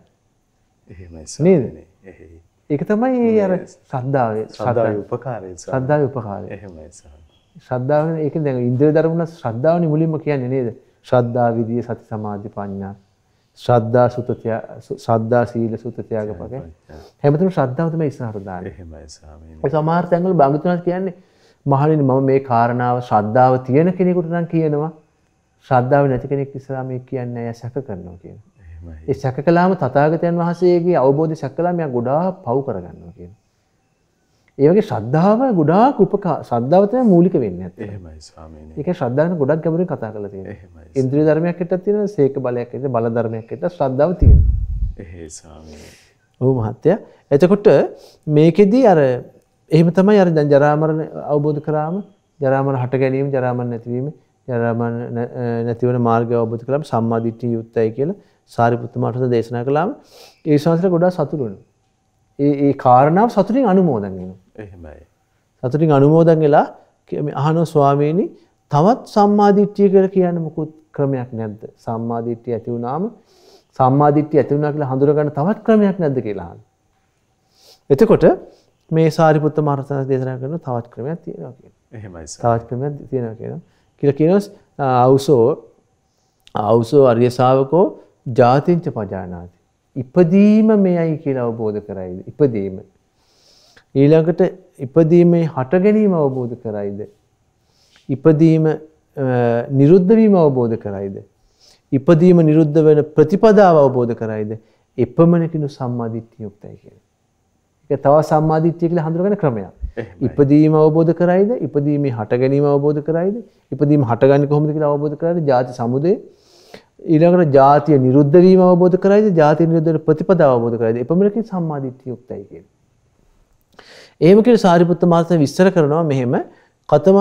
එහෙමයි ස්වාමීනි. එහෙයි. ඒක තමයි අර සද්ධාව සදාය උපකාරය සද්ධාව උපකාරය එහෙමයි ශ්‍රද්ධාව ඒක දැන් ඉන්ද්‍රිය ධර්මන ශ්‍රද්ධාවනි මුලින්ම කියන්නේ නේද ශ්‍රද්ධා විදිය සති සමාධි ප්‍රඥා ශ්‍රද්ධා සුතත්‍ය ශ්‍රද්ධා සීල සුතත්‍යග පගේ හැමතෙම ශ්‍රද්ධාව තමයි ඉස්සරහට දාන්නේ එහෙමයි ස්වාමීනි ඒ සමහර තැන්වල බඟුතුනාස් කියන්නේ මහණෙනි මම මේ කාරණාව ශ්‍රද්ධාව තියෙන කෙනෙකුට නම් කියනවා ශ්‍රද්ධාව නැති කෙනෙක් ඉස්සරහා මේ කියන්නේ ඇය සැක කරනවා කියනවා ඒ සැක කළාම තථාගතයන් වහන්සේගේ අවබෝධය සැක කළාම යා ගොඩාක් පව් කරගන්නවා කියන. ඒ වගේ ශ්‍රද්ධාව ගොඩාක් උපකා ශ්‍රද්ධාව තමයි මූලික වෙන්නේ ඇත්තට. එහෙමයි ස්වාමීනි. ඒක ශ්‍රද්ධාවන ගොඩක් ගැඹුරින් කතා කරලා තියෙනවා. එහෙමයි. ඉන්ද්‍රිය ධර්මයක් හිටක් තියෙනවා, සීක බලයක් හිටක්, බල ධර්මයක් හිටක් ශ්‍රද්ධාව තියෙනවා. එහෙ ස්වාමීනි. ඔව් මහත්තයා. එතකොට මේකෙදී අර එහෙම තමයි අර දැන් ජරා මරණ අවබෝධ කරාම ජරා මරණ හට ගැනීම, ජරා මරණ නැතිවීම, ජරා මරණ නැතිවන මාර්ගය අවබෝධ කරාම සම්මා දිට්ඨිය යුක්තයි කියලා සාරිපපුත්තුමාටස දේශනා කලාම ඒ ශාසල ගොඩා සතුරුන්. ඒ කාරණාව සතුරින් අනුමෝදන්ගෙන. එහෙමයි. සතුරින් අනුමෝදන් වෙලා අහනෝ ස්වාමීණි තවත් සම්මාධිට්්‍යිය කර කියන්න මුකුත් ක්‍රමයක් නැද්ද සම්මාධිට්්‍යිය ඇති වුණාම සම්මාධිට්්‍යිය ඇති වුණා කියලා හඳුරගන්න තවත් ක්‍රමයක් නැද්ද කියලාහන්. එතකොට මේ සාරිපපුත්ත මහරතන දේශනා කරන තවත් ක්‍රමයක් තියෙනවා කිය තවත් ක්‍රමයක් තියෙන කියෙන කියල කියනොස් අවසෝ අවසෝ අර්යසාාවකෝ ජාතිංච පජානාති. ඉපදීම මෙයයි කියලා අවබෝධ කරයිද. ඉපදීම. ඊළඟට ඉපදීමේ හට ගැනීම අවබෝධ කරයිද. ඉපදීම නිරුද්ධවීම අවබෝධ කරයිද. ඉපදීම නිරුද්ධ වෙන ප්‍රතිපදාව අවබෝධ කරයිද. එපමණකිනු සම්මාධිත්‍ය යුක්තයි කියෙන. එක තව සම්මාධිත්‍යය කියල හඳුරගෙන ක්‍රමයක්. ඉපදීම අවබෝධ කරයිද ඉපදීම හට ගැනීම අවබෝධ කරයිද ඉපදීම හටගන්න කොහොමද කියලා අවබෝධ කරයිද ජාති සමුදේ ඊළඟට ජාතිය නිරුද්ධ වීම අවබෝධ කරයිද ජාතිය නිරුද්ධ වෙන ප්‍රතිපදාව අවබෝධ කරයිද එපමණකින් සම්මාදිට්ඨිය යුක්තයි කියන්නේ. එහෙම කියන සාරිපුත්ත මහත්මයා විස්තර කරනවා මෙහෙම කතම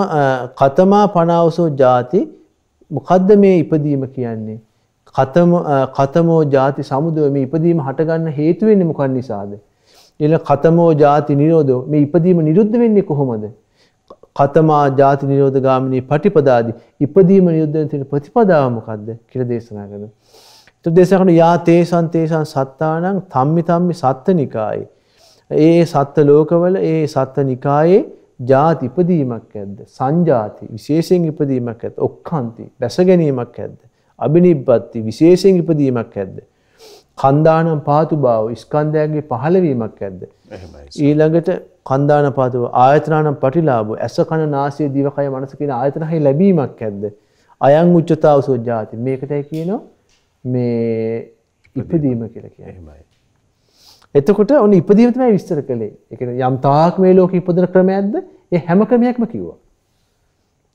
කතමා පනාවසෝ ජාති මොකද්ද මේ ඉපදීම කියන්නේ? කතම කතමෝ ජාති සමුදය මේ ඉපදීම හටගන්න හේතු වෙන්නේ මොකක් නිසාද? ඊළඟ කතමෝ ජාති නිරෝධෝ මේ ඉපදීම නිරුද්ධ වෙන්නේ කොහොමද? කතමා ජාති නිරෝධ ගාමිනී පටිපදාදී ඉපදීම නිරුද්ධ තියෙන ප්‍රතිපදාව මොකද්ද කියලා දේශනා කරනවා. ඒත් දේශනා කරන යා තේසං තේසං සත්තානං තම්මි තම්මි සත්තනිකායේ. ඒ සත්ත්ව ලෝකවල ඒ සත්ත්ව නිකායේ ජාති ඉපදීමක් ඇද්ද? සංජාති විශේෂයෙන් ඉපදීමක් ඇද්ද? ඔක්කාන්ති දැස ගැනීමක් ඇද්ද? අබිනිබ්බත්ති විශේෂයෙන් ඉපදීමක් ඇද්ද? කන්දානම් පාතු බව ස්කන්ධයන්ගේ පහළවීමක් ඇද්ද? ඊළඟට කන්දානපාතව ආයතනානම් පටිලාබ ඇස කණ නාසය දිවකය මනස කියන ආයතනහි ලැබීමක් ඇද්ද. අයං උච්චතාව සෝජාති මේකටයි කියනවා මේ ඉපදීම කියල කියමයි. එතකොට ඔන්න ඉපදීමතමයි විස්තර කළේ එක යම් තාක් මේ ලෝක ඉපදන ක්‍රම ඇද්ද ඒ හැම ක්‍රමයක්ම කිව්වා.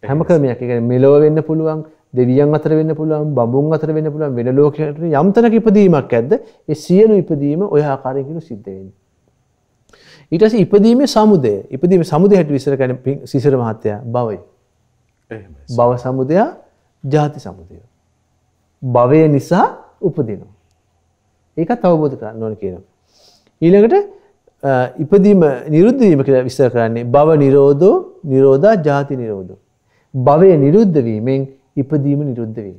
හැම ක්‍රමයක් එක මෙලෝ වෙන්න පුළුවන් දෙවියන් අතර වෙන්න පුළුවන් බඹුන් අතර වෙන්න පුළුවන් වෙන ලෝකයකට යම්තනක ඉපදීමක් ඇද්ද ඒ සියලු ඉපදීම ඔය ආකාරයකින් සිද්ධ වෙන්නේ. ඊටස ඉපදීමේ සමුදය ඉපදීම සමුදය හැට විසර කැන සිසර මහත්තය බවයි. බව සමුදයා ජාති සමුදය. භවය නිසා උපදිනවා. ඒක තවබෝධ කරන්න ඕන කියන. ඊළඟට ඉපදීම නිරුද්ධවීම කියලා විස්තර කරන්නේ බව නිරෝධෝ නිරෝධා ජාති නිරෝධ. භවය නිරුද්ධවීමෙන් ඉපදීම නිරුද්ධ වේ.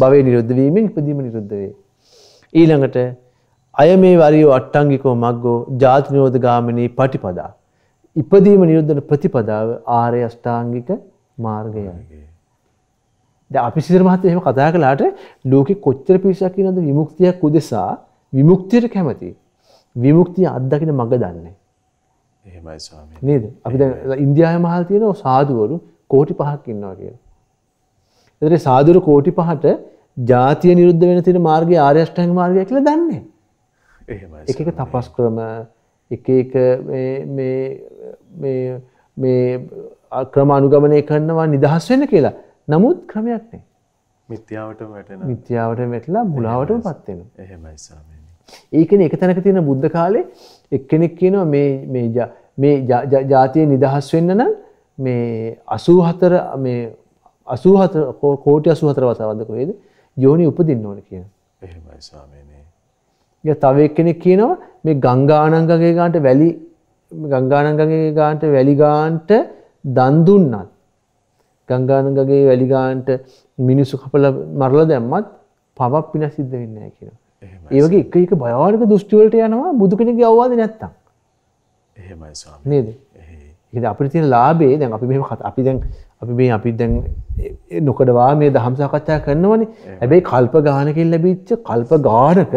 භවය නිරුද්ධවීමෙන් ඉපදීම නිරුද්ධ වේ. ඊළඟට අය මේ වරියෝ අට්ටංගිකෝ මග්ගෝ ජාති නිරෝධ ගාමිනී පටිපදා. ඉපදීම නිරුද්ධන ප්‍රතිපදාව ආර්ය අෂ්ටාංගික මාර්ගයයි. දැන් අපි සිතර මහත්තයා එහෙම කතා කළාට ලෝකෙ කොච්චර පිරිසක් ඉන්නද විමුක්තියක් උදෙසා විමුක්තියට කැමති. විමුක්තිය අත්දකින මඟ දන්නේ. එහෙමයි ස්වාමී. නේද? අපි දැන් ඉන්දියාවේ මහල් තියෙන සාදුවරු කෝටි 5ක් ඉන්නවා කියලා. ඒතරේ සාදුවරු කෝටි 5ට ජාතිය නිරුද්ධ වෙන තියෙන මාර්ගය ආර්ය අෂ්ටාංගික මාර්ගය කියලා දන්නේ. එක එක තපස් ක්‍රම එක එක ක්‍රම අනුගමනය කරනවා නිදහස් වෙන කියලා නමුත් ක්‍රමයක්නේ මිත්‍යාවට වැටෙන මිත්‍යාවට වැටලා මුලාවටම පත්වෙන එහෙමයි ඒකන එක තැනක තියෙන බුද්ධ කාලේ එක්කෙනෙක් කියනවා මේ මේ ජාතිය නිදහස් වෙන්න නම් මේ 84 මේ 84 කෝටි 84 වතාවද්ද කොහෙද යෝනි උපදින්න ඕන කියන. එහෙමයි ස්වාමීනි. තව එක්කෙනෙක් කියනවා මේ ගංගානංගගේ ගාන්ට වැලි ගංගානංගගේ ගාන්ට වැලිගාන්ට දන් දුන්නත් ගංගානංගගේ වැලිගාන්ට මිනිස්සු කපල මරලා දැම්මත් පවක් පිනස් සිද්ධ වෙන්නේ නැහැ කියනවා. ඒ වගේ එක එක භයානක දෘෂ්ටි වලට යනවා බුදු කෙනෙක්ගේ අවවාද නැත්තම්. එහෙමයි ස්වාමී. නේද? ඒකද අපිට තියෙන ලාභේ දැන් අපි මෙහෙම අපි දැන් අපි මේ අපි දැන් නොකඩවා මේ දහම් සාකච්ඡා කරනවනේ. හැබැයි කල්ප ගානකින් ලැබිච්ච කල්ප ගානක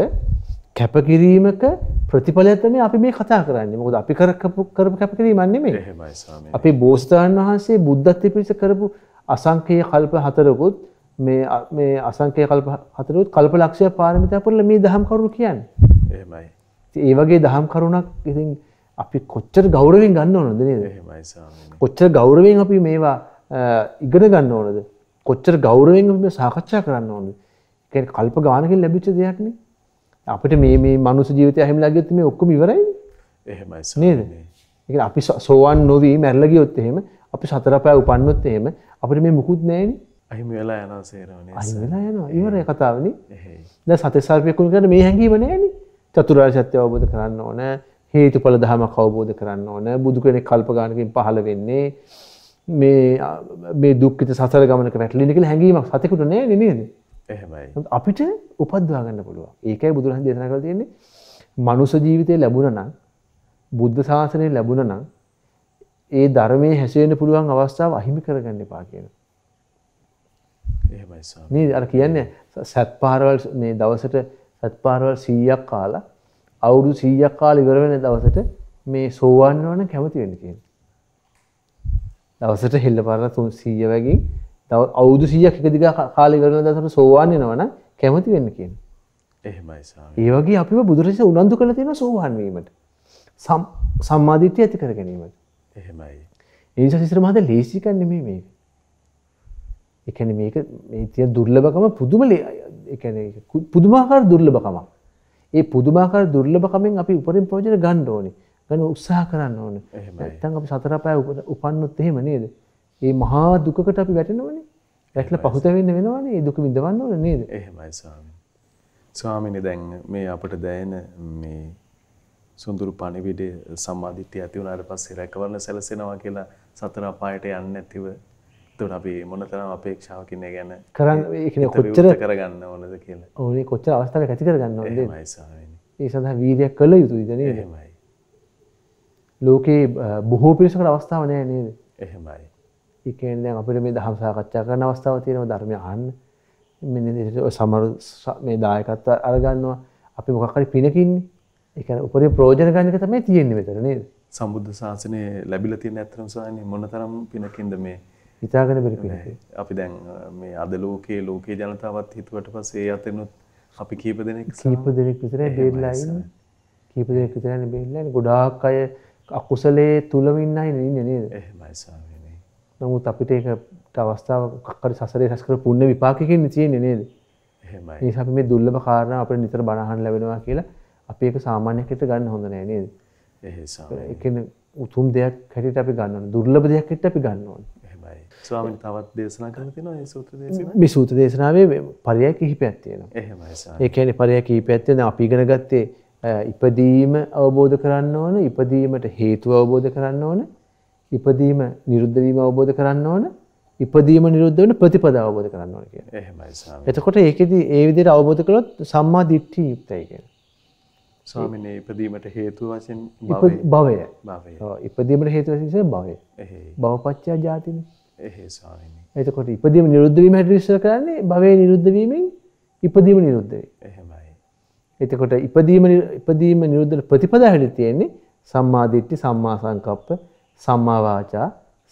කැපකිරීමක ප්‍රතිඵලය තමයි අපි මේ කතා කරන්නේ. මොකද අපි කරකපු කරපු කැපකිරීමක් නෙමෙයි. එහෙමයි ස්වාමීනි. අපේ බෝසතාණන් වහන්සේ බුද්ධත්වයට පිවිස කරපු අසංකේය කල්ප හතරකුත් මේ මේ අසංකේය කල්ප හතරකුත් කල්ප ලක්ෂය පාරමිතා පුරලා මේ දහම් කරුණු කියන්නේ. එහෙමයි. ඒ වගේ දහම් කරුණක් ඉතින් අපි කොච්චර ගෞරවයෙන් ගන්න ඕනද නේද? එහෙමයි ස්වාමීනි. කොච්චර ගෞරවයෙන් අපි මේවා ඉගෙන ගන්න ඕනද? කොච්චර ගෞරවයෙන් අපි මේ සාකච්ඡා කරන්න ඕනද? කියන්නේ කල්ප ගානකින් ලැබිච්ච දෙයක් නේ. අපිට මේ මේ මනුස ජීවිතය හැමලා ගියොත් මේ ඔක්කොම ඉවරයි එහෙමයි නේද ඒ අපි සෝවන් නොවී මැරලා ගියොත් එහෙම අපි සතර පය උපන්නොත් එහෙම අපිට මේ මුකුත් නැහැනේ අහිමි වෙලා යනවා සේරවනේ අහිමි වෙලා යනවා ඉවරයි කතාවනේ එහෙයි දැන් සතේ සර්පියකුන් කරන මේ හැංගීම නැහැනේ චතුරාර්ය සත්‍ය අවබෝධ කරන්න ඕන හේතුඵල ධමයක් අවබෝධ කරන්න ඕන බුදු කෙනෙක් කල්ප ගානකින් පහළ වෙන්නේ මේ මේ දුක්ඛිත සසර ගමනක වැටලෙන කියලා හැංගීමක් සතෙකුට නැහැ නේද එහෙමයි අපිට උපද්වා ගන්න පුළුවන් ඒකයි බුදුරහන් දේශනා කරලා තියෙන්නේ මනුෂ්‍ය ජීවිතේ ලැබුණා නම් බුද්ධ ශාසනය ලැබුණා නම් ඒ ධර්මයේ හැසිරෙන්න පුළුවන් අවස්ථාව අහිමි කරගන්න එපා කියනවා එහෙමයි ස්වාමී නේද අර කියන්නේ සත්පාරවල් මේ දවසට සත්පාරවල් 100ක් කාලා අවුරුදු 100ක් කාලා ඉවර වෙන දවසට මේ සෝවන් වන කැමති වෙන්න තියෙනවා දවසට හෙල්ල පාරලා 300 වගේ තව අවුරුදු 100ක් එක දිග කාලේ ඉවර වෙන දවසට සෝවාන් වෙනවනම් කැමති වෙන්න කියන. එහෙමයි ස්වාමී. ඒ වගේ අපිව බුදුරජාණන් උනන්දු කරලා තියෙනවා සෝවාන් වීමට. සම්මාදිට්ඨිය ඇති කර ගැනීමට. එහෙමයි. ඒ නිසා සිසර මහත ලේසි එකක් නෙමෙයි මේක. ඒ කියන්නේ මේක මේ තියෙන දුර්ලභකම පුදුම ඒ කියන්නේ පුදුමාකාර දුර්ලභකමක්. ඒ පුදුමාකාර දුර්ලභකමෙන් අපි උපරිම ප්‍රයෝජන ගන්න ඕනේ. ගන්න උත්සාහ කරන්න ඕනේ. නැත්නම් අපි සතර පය උපන්නොත් එහෙම නේද? ඒ මහා දුකට අපි වැටෙනවනේ. වැටලා පහුත වෙන්න වෙනවනේ. ඒ දුක විඳවන්න ඕන නේද? එහෙමයි ස්වාමී. ස්වාමීනි දැන් මේ අපට දැනෙන මේ සුඳුරු පණිවිඩය සම්මාදිට්ඨිය ඇති වුණාට පස්සේ රැකවරණ සැලසෙනවා කියලා සතර අපායට යන්නේ නැතිව එතකොට අපි මොනතරම් අපේක්ෂාවකින් ඒ ගැන කරන්න ඒ කියන්නේ කොච්චර කරගන්න ඕනද කියලා. ඔව් මේ කොච්චර අවස්ථාවක් ඇති කරගන්න ඕනද? එහෙමයි ස්වාමීනි. ඒ සඳහා වීරියක් කළ යුතුයිද නේද? එහෙමයි. ලෝකේ බොහෝ පිරිසකට අවස්ථාව නැහැ නේද? එහෙමයි. එකෙන් දැන් අපිට මේ දහම් සාකච්ඡා කරන අවස්ථාව තියෙනවා ධර්මය අහන්න. මෙන්න සමහර මේ දායකත්ව අරගන්නවා. අපි මොකක් හරි පිනකින්නේ. ඒ කියන්නේ උපරිම ප්‍රයෝජන ගන්න එක තමයි තියෙන්නේ මෙතන නේද? සම්බුද්ධ ශාසනයේ ලැබිලා තියෙන ඇත්තම සායනේ මොනතරම් පිනකින්ද මේ හිතාගෙන බැරි පිනක. අපි දැන් මේ අද ලෝකයේ ලෝකයේ ජනතාවත් හිතුවට පස්සේ ඒ අතරිනුත් අපි කීප දෙනෙක් කීප දෙනෙක් විතරයි බේරලා ඉන්නේ. කීප දෙනෙක් විතරයි බේරලා ඉන්නේ. ගොඩාක් අය අකුසලයේ තුලම ඉන්න අය නේද? එහෙමයි ස්වාමී. නමුත් අපිට ඒකට අවස්ථාව කක්කරි සසරේ රැස් කර පුණ්‍ය විපාකකින් තියෙන්නේ නේද? එහෙමයි. ඒ නිසා අපි මේ දුර්ලභ කාරණා අපිට නිතර බණහන් ලැබෙනවා කියලා අපි ඒක සාමාන්‍යකට ගන්න හොඳ නෑ නේද? එහෙසම. ඒ කියන්නේ උතුම් දෙයක් හැටියට අපි ගන්න ඕනේ. දුර්ලභ දෙයක් හැටියට අපි ගන්න ඕනේ. එහෙමයි. ස්වාමීන් තවත් දේශනා කරන්න තියෙනවා මේ සූත්‍ර දේශනාව. මේ සූත්‍ර දේශනාවේ පරයය කිහිපයක් තියෙනවා. එහෙමයි ස්වාමී. ඒ කියන්නේ පරයය කිහිපයක් තියෙනවා. අපි ඉගෙන ගත්තේ ඉපදීම අවබෝධ කරන්න ඕන, ඉපදීමට හේතුව අවබෝධ කරන්න ඕන. ඉපදීම නිරුද්ධවීම අවබෝධ කරන්න ඕන ඉපදීම නිරුද්ධ වන ප්‍රතිපද අවබෝධ කරන්න ඕන කිය එතකොට ඒකෙද ඒ විදිර අවබෝධ කළොත් සම්මා දිට්ටි යුක්තයි කියෙන ස්වාමින ඉපදීමට හේතු වශයෙන් භවය ඉපදීමට හේතු වශයෙන් භවය භවපච්චා ජාතින එතකොට ඉපදීම නිරුද්ධවීම හැටිවිශ්ව කරන්නේ භවය නිරුද්ධවීමෙන් ඉපදීම නිරුද්ධයි එහෙමයි එතකොට ඉපදීම ඉපදීම නිරුද්ධ ප්‍රතිපදා හැටි තියෙන්නේ සම්මාධිට්ටි සම්මා සංකප්ප සම්මා වාචා,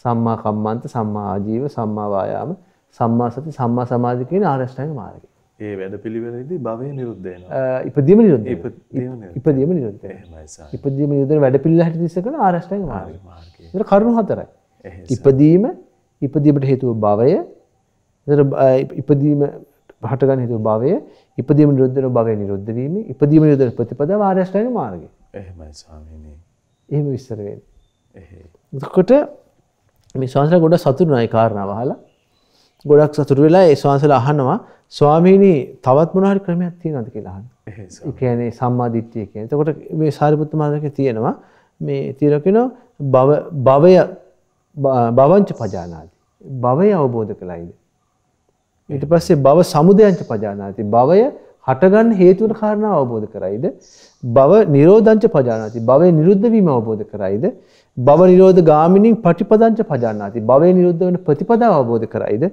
සම්මා කම්මන්ත, සම්මා ආජීව, සම්මා වායාම, සම්මා සති, සම්මා සමාධි කියන ආරෂ්ඨාංග මාර්ගය. ඒ වැඩපිළිවෙලේදී භවය නිරුද්ධ වෙනවා. ඉපදීම නිරුද්ධ වෙනවා. ඉපදීම නිරුද්ධ වෙනවා. ඉපදීම නිරුද්ධ වෙන වැඩපිළිවෙල හැටියට ඉස්ස කරන ආරෂ්ඨාංග මාර්ගය. ඒතර කරුණු හතරයි. ඉපදීම, ඉපදීමට හේතුව භවය, ඒතර ඉපදීම හටගන්න හේතුව භවය, ඉපදීම නිරුද්ධ වෙන භවය නිරුද්ධ වීම, ඉපදීම නිරුද්ධ ප්‍රතිපදාව ආරෂ්ඨාංග මාර්ගය. එහෙමයි ස්වාමීනි. එහෙම විස්තර වෙන්නේ. එතකොට මේ ස්වාමීන් ගොඩ සතුටුනයි කාරණාව අහලා. ගොඩක් සතුටු වෙලා ඒ ස්වාමීන්ලා අහනවා ස්වාමීනි තවත් මොන හරි ක්‍රමයක් තියෙනවද කියලා අහනවා. ඒ කියන්නේ සම්මා දිට්ඨිය කියන්නේ. එතකොට මේ සාරිපුත්ත මහත්තයාගේ තියෙනවා මේ තියෙනවා කියනවා භව භවය භවංච පජානාති. භවය අවබෝධ කළයිද? ඊට පස්සේ භව සමුදයංච පජානාති. භවය හටගන්න හේතු වෙන කාරණා අවබෝධ කරයිද? භව නිරෝධංච පජානාති. භවයේ නිරුද්ධ වීම අවබෝධ කරයිද? බව නිරෝධ ගාමිනින් පටිපදංච පජානාති භවය නිරුද්ධ වන ප්‍රතිපදාව අවබෝධ කරයිද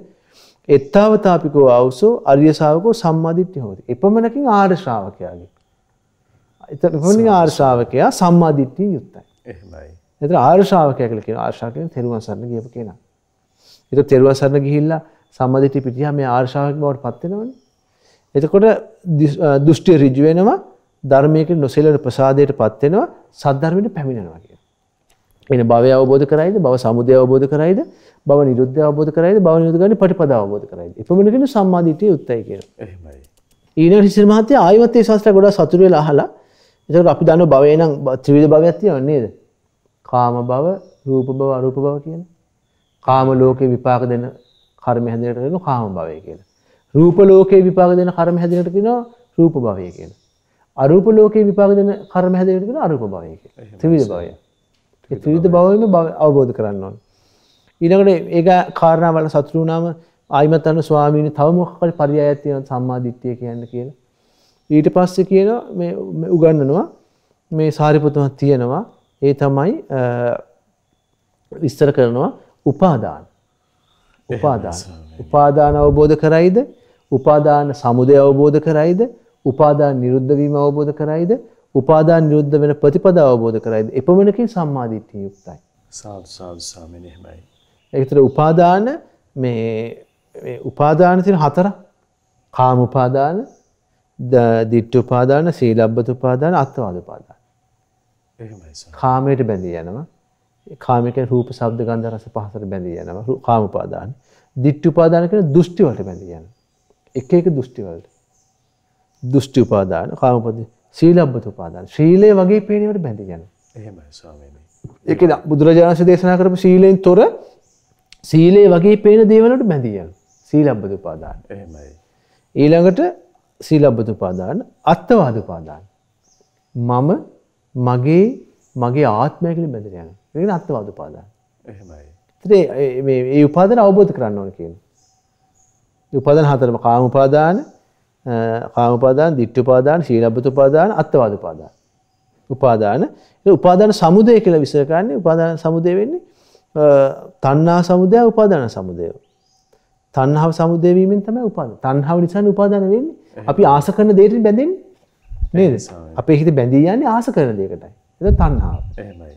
එත්තාවතාපිකෝ අවුසෝ අරිය ශාවකෝ සම්මාදිට්ඨිය හොති. එපමණකින් ආර්ය ශ්‍රාවකයාගේ. එතන ආර්ය ශ්‍රාවකයා සම්මාදිට්ඨිය යුක්තයි. එහෙමයි. එතන ආර්ය ශ්‍රාවකයා කියලා කියන ආර්ය ශ්‍රාවකයන් තෙරුවන් සරණ ගියපු කෙනා. ඒක තෙරුවන් සරණ ගිහිල්ලා සම්මාදිට්ඨිය පිටියා මේ ආර්ය ශ්‍රාවකෙක් බවට පත් වෙනවනේ. එතකොට දෘෂ්ටි ඍජු වෙනවා ධර්මයේ නොසෙලෙන ප්‍රසාදයට පත් වෙනවා සද්ධර්මයට පැමිණෙනවා. මෙන භවය අවබෝධ කරයිද බව සමුදය අවබෝධ කරයිද බව නිරුද්ධ අවබෝධ කරයිද බව නිරුද්ධ ගන්න ප්‍රතිපදාව අවබෝධ කරයිද එපමණකින් සම්මාදිටිය උත්තරයි කියනවා එහෙමයි ඊළඟ සිසිල් මහත්තයා ආයමත් ඒ ශාස්ත්‍ර ගොඩාක් සතුරු වෙලා අහලා එතකොට අපි දන්නවා භවය නම් ත්‍රිවිධ භවයක් තියෙනවා නේද කාම භව රූප භව අරූප භව කියන කාම ලෝකේ විපාක දෙන කර්ම හැදෙනට කියනවා කාම භවය කියලා රූප ලෝකේ විපාක දෙන කර්ම හැදෙනට කියනවා රූප භවය කියලා අරූප ලෝකේ විපාක දෙන කර්ම හැදෙනට කියනවා අරූප භවය කියලා ත්‍රිවිධ භවය ත්‍රීවිධ බවම අවබෝධ කරන්න ඕන. ඊළඟට ඒක කාරණාවල සතුරු වුණාම ආයිමත් අන්න ස්වාමීන් තව මොකක්ද පරියායයක් තියෙනවා සම්මාදිට්ඨිය කියන්න කියලා. ඊට පස්සේ කියනවා මේ උගන්වනවා මේ සාරිපුතම තියෙනවා ඒ තමයි විස්තර කරනවා උපාදාන. උපාදාන. උපාදාන අවබෝධ කරයිද? උපාදාන සමුදය අවබෝධ කරයිද? උපාදාන නිරුද්ධ වීම අවබෝධ කරයිද? උපාදාන නිරුද්ධ වෙන ප්‍රතිපදාව අවබෝධ කරයිද? එපමණකින් සම්මාදිට්ඨිය යුක්තයි. සාදු සාදු ස්වාමීනි එහෙමයි. ඒකට උපාදාන මේ උපාදාන තියෙන හතර කාම උපාදාන දිට්ඨ උපාදාන සීලබ්බත උපාදාන අත්වාද උපාදාන. එහෙමයි කාමයට බැඳී යනවා. කාමිකෙන් රූප ශබ්ද ගන්ධ රස පහසට බැඳී යනවා. කාම උපාදාන. දිට්ඨ උපාදාන කියන දෘෂ්ටි වලට බැඳී යනවා. එක එක දෘෂ්ටි වලට. දෘෂ්ටි උපාදාන කාම උපාදාන ශීලබ්බත උපාදාන. ශීලයේ වගේ පේනවට බැඳී යනවා. එහෙමයි ස්වාමීනි. ඒ කියන්නේ බුදුරජාණන් දේශනා කරපු ශීලයෙන් තොර සීලේ වගේ පේන දේවලට බැඳී යනවා. සීලබ්බත උපාදාන. එහෙමයි. ඊළඟට සීලබ්බත උපාදාන, අත්වාද උපාදාන. මම මගේ මගේ ආත්මය කියලා බැඳලා යනවා. ඒ කියන්නේ අත්වාද උපාදාන. එහෙමයි. ඉතින් මේ මේ උපාදාන අවබෝධ කරගන්න ඕන කියන්නේ. උපාදාන හතරම කාම උපාදාන, කාමපාදාන දිට්ටුපාදාන ශීලබ්බතුපාදාන අත්වාදපාදාන. උපාදාන උපාදාන සමුදය කියලා විස්තර කරන්නේ උපාදාන සමුදය වෙන්නේ තණ්හා සමුදය උපාදාන සමුදය. තණ්හාව සමුදය වීමෙන් තමයි උපාදාන. තණ්හාව නිසා උපාදාන වෙන්නේ. අපි ආස කරන දෙයට බැඳෙන්නේ නේද? අපේ හිත බැඳී යන්නේ ආස කරන දෙයකටයි. ඒක තණ්හාව. එහෙමයි.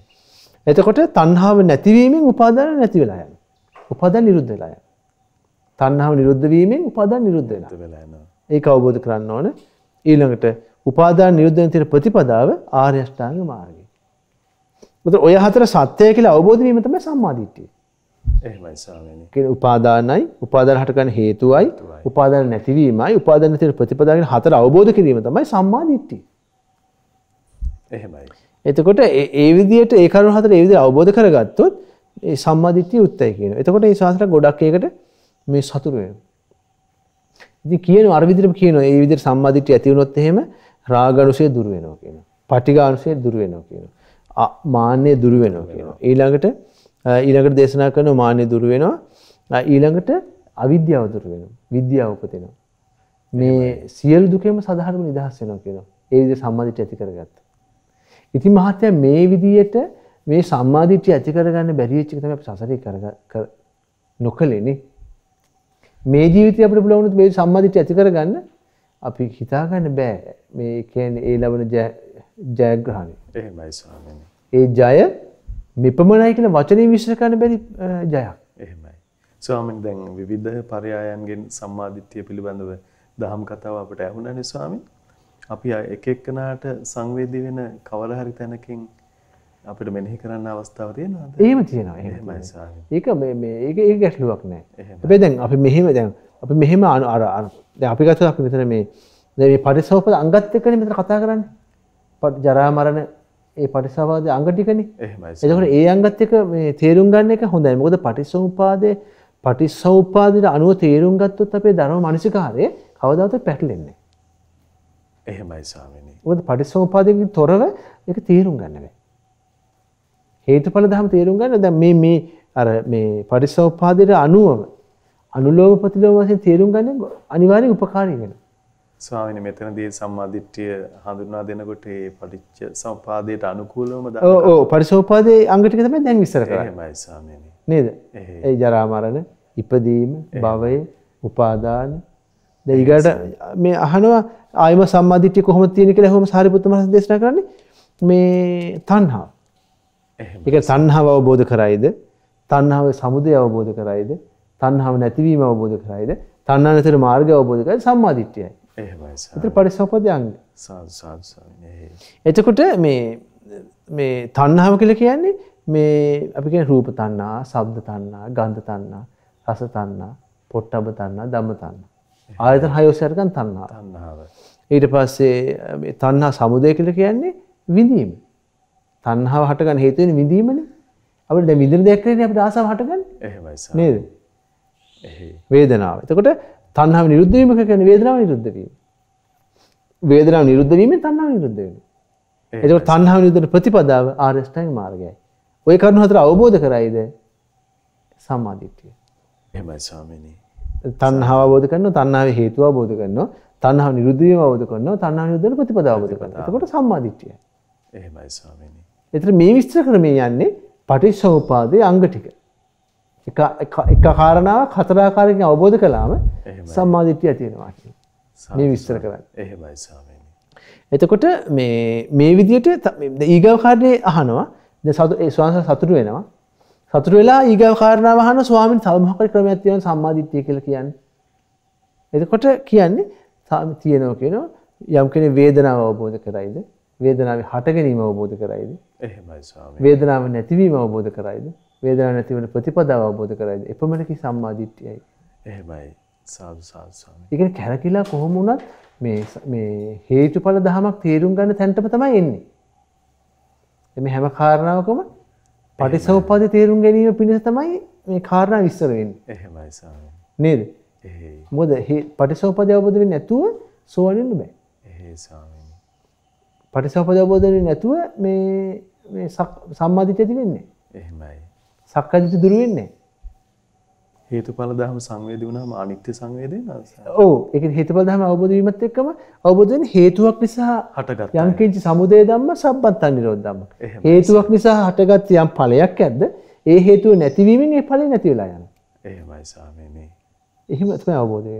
එතකොට තණ්හාව නැතිවීමෙන් උපාදාන නැති වෙලා යනවා. උපාදාන නිරුද්ධ වෙලා යනවා. තණ්හාව නිරුද්ධ වීමෙන් උපාදාන නිරුද්ධ වෙනවා. ඒක අවබෝධ කරන්න ඕන. ඊළඟට උපාදාන නිරුද්ධන තියෙන ප්‍රතිපදාව ආර්ය අෂ්ටාංග මාර්ගය. මුතර ඔය හතර සත්‍යය කියලා අවබෝධ වීම තමයි සම්මා දිට්ඨිය. එහෙමයි ස්වාමීනි. කියන්නේ උපාදානයි, උපාදාන හටගන්න හේතුවයි, උපාදාන නැතිවීමයි, උපාදාන තියෙන ප්‍රතිපදාව කියන හතර අවබෝධ කිරීම තමයි සම්මා දිට්ඨිය. එහෙමයි. එතකොට ඒ විදිහට ඒ කරුණු හතර ඒ විදිහට අවබෝධ කරගත්තොත් ඒ සම්මා දිට්ඨිය උත්තරයි කියනවා. එතකොට මේ ශාස්ත්‍ර ගොඩක් ඒකට මේ සතුරු වෙනවා. ඉතින් කියනවා අර විදිහට කියනවා මේ විදිහට සම්මාදිට්ඨිය ඇති වුණොත් එහෙම රාගානුසය දුර වෙනවා කියනවා. පටිඝානුසය දුර වෙනවා කියනවා. මාන්නය දුර වෙනවා කියනවා. ඊළඟට ඊළඟට දේශනා කරනවා මාන්නය දුර වෙනවා. ඊළඟට අවිද්‍යාව දුර වෙනවා. විද්‍යාව උපදිනවා. මේ සියලු දුකෙම සදාහරම නිදහස් වෙනවා කියනවා. ඒ විදිහ සම්මාදිට්ඨිය ඇති කරගත්ත. ඉතින් මහත්තයා මේ විදිහට මේ සම්මාදිට්ඨිය ඇති කරගන්න බැරි වෙච්ච එක තමයි අපි සසරේ කරග නොකලේනේ. මේ ජීවිතය අපිට පුළුවන් වුණොත් මේ සම්මාදිට ඇති කරගන්න අපි හිතා ගන්න බෑ මේ කියන්නේ ඒ ලැබෙන ජයග්‍රහණය. එහෙමයි ස්වාමීනි. ඒ ජය මෙපමණයි කියන වචනේ විශ්ල කරන්න බැරි ජයක්. එහෙමයි. ස්වාමීන් දැන් විවිධ පරයායන්ගෙන් සම්මාදිට්ඨිය පිළිබඳව දහම් කතාව අපට ඇහුණානේ ස්වාමීන්. අපි එක එක්කනාට සංවේදී වෙන කවර හරි තැනකින් අපිට මෙනෙහි කරන්න අවස්ථාව තියෙනවද? එහෙම තියෙනවා. එහෙමයි ස්වාමී. ඒක මේ මේ ඒක ඒක ගැටලුවක් නෑ. හැබැයි දැන් අපි මෙහෙම දැන් අපි මෙහෙම අර අර දැන් අපි ගත්තා අපි මෙතන මේ දැන් මේ පරිසෝපද අංගත් එක්කනේ මෙතන කතා කරන්නේ. ජරා මරණ ඒ පරිසවාදයේ අංග ටිකනේ. එහෙමයි. එතකොට ඒ අංගත් එක්ක මේ තේරුම් ගන්න එක හොඳයි. මොකද පටිසෝපාදයේ පටිසෝපාදයට අනුව තේරුම් ගත්තොත් අපේ ධර්ම මානසිකාරයේ කවදාවත් පැටලෙන්නේ නෑ. එහෙමයි ස්වාමීනි. මොකද පටිසෝපාදයෙන් තොරව ඒක තේරුම් ගන්න බැහැ. හේතුඵල ධම තේරුම් ගන්න දැන් මේ මේ අර මේ පරිසෝපාදයට අනුවම අනුලෝම ප්‍රතිලෝම වශයෙන් තේරුම් ගන්න අනිවාර්යෙන් උපකාරී වෙනවා. ස්වාමීනි මෙතනදී සම්මාදිට්ඨිය හඳුන්වා දෙනකොට ඒ පටිච්ච සම්පාදයට අනුකූලවම දාන ඔව් ඔව් පරිසෝපාදයේ අංග ටික තමයි දැන් විස්තර කරන්නේ. එහෙමයි ස්වාමීනි. නේද? ඒ ජරා මරණ, ඉපදීම, භවය, උපාදාන දැන් ඊගාට මේ අහනවා ආයම සම්මාදිට්ඨිය කොහොමද තියෙන්නේ කියලා එහෙම සාරිපුත්ත මහසත් දේශනා කරන්නේ මේ තණ්හා. එක තන්හාව අවබෝධ කරයිද තන්හාව සමුදය අවබෝධ කරයිද තන්හාව නැතිවීම අවබෝධ කරයිද තන්නානතර මාර්ග අවබෝධකයි සම්මාධිට්්‍යයයි එත පරිසපදයන් එතකොට මේ මේ තන්හාව කළ කියන්නේ මේ අපික රූප තන්නා සබ්ද තන්නා ගන්ධ තන්නා රස තන්නා පොට්ටබ තන්නා දම්ම තන්න ආයත හයෝසැරකන් තන්නා තන්නාව ඊට පස්සේ තන්නා සමුදය කළ කියන්නේ විඳීම තන්හාව හටගන්න හේතුවෙන විඳීමන අපට දැ විදිර දැක්කන අපට ආසාව හටගන්න නේද වේදනාව එතකොට තන්හාව නිරුද්ධවීම කැන වේදනාව නිරුද්ධවීම වේදනාව නිරුද්ධවීම තන්නාව නිරුද්ධවෙන එතක තන්හාව නිදර ප්‍රතිපදාව ආර්ස්ටයින් මාර්ගයයි ඔය කරනු හතර අවබෝධ කරයිද සම්මාධිත්‍යය එමයි ස්වාමිණී තන්හාව බෝධ කරන තන්නාව හේතුව බෝධ කරන තන්හා නිරුද්ධිය අවබෝධ කරන තන්නා නිරුද්ධ ප්‍රතිපදාවබෝධ කරන එතකොට සම්මාදිට්ඨිය එහෙමයි ස්වාමීනි එතර මේ විස්තර කරමේ යන්නේ පටි සෝපාදය අංග ටික. එක කාරණාව කතරාකාරකින් අවබෝධ කලාම සම්මාධිට්‍ය ඇතියෙනවා මේ විස්තර කරන්න එහෙමයි එතකොට මේ විදියට ඊගවකාරණය අහනවා ද සතු ස්වාස සතුරු වෙනවා සතුරු වෙලා ඊගවකාරණාව හන ස්වාමින් සල්මහකර ක්‍රමයක්තියන සම්මාධිත්‍යය කළ කියන්න එතකොට කියන්නේ සාම තියනෝ කියනවා යම් කෙන වේදනාව අවබෝධ කරයිද වේදනාව හට ගැනීම අවබෝධ කරයිද වේදනාව නැතිවීම අවබෝධ කරයිද වේදනාව නැතිවන ප්‍රතිපදාව අවබෝධ කරයිද එපමණකි සම්මාධිට්්‍යයයි එහෙමයි එක කැරකිලා කොහොම වුණත් මේ හේතු පල දහමක් තේරුම් ගන්න තැන්ටම තමයි එන්නේ එම හැම කාරණාවකම පටි සවපාද තේරුම් ගැනීම පිණිස තමයි මේ කාරණා විස්සරවෙන් එහෙමයි නේද මොද පටි සවපද අවබෝධ වෙන නැතුව සෝවලන්න බෑ පටි සවපද අවබෝධන නැතුව මේ සම්මාධිත ඇති වෙන්නේ එහෙමයි සක්කජිත දුරුවෙන්නේ හේතු පලදහම සංවේදී වුණාම අනිත්‍ය සංවේදය නෑ ඔව් ඒක හේතු පලදහම අවබෝධ වීමත් එක්කම අවබෝධ වෙන හේතුවක් නිසා හටගත් යම් කිංචි සමුදය ධම්ම සම්බන්තන් නිරෝධ ධම්ම හේතුවක් නිසා හටගත් යම් ඵලයක් ඇද්ද ඒ හේතුව නැතිවීමෙන් ඒ ඵලය නැති වෙලා යනවා එහෙමයි ස්වාමීනි එහෙම තමයි අවබෝධ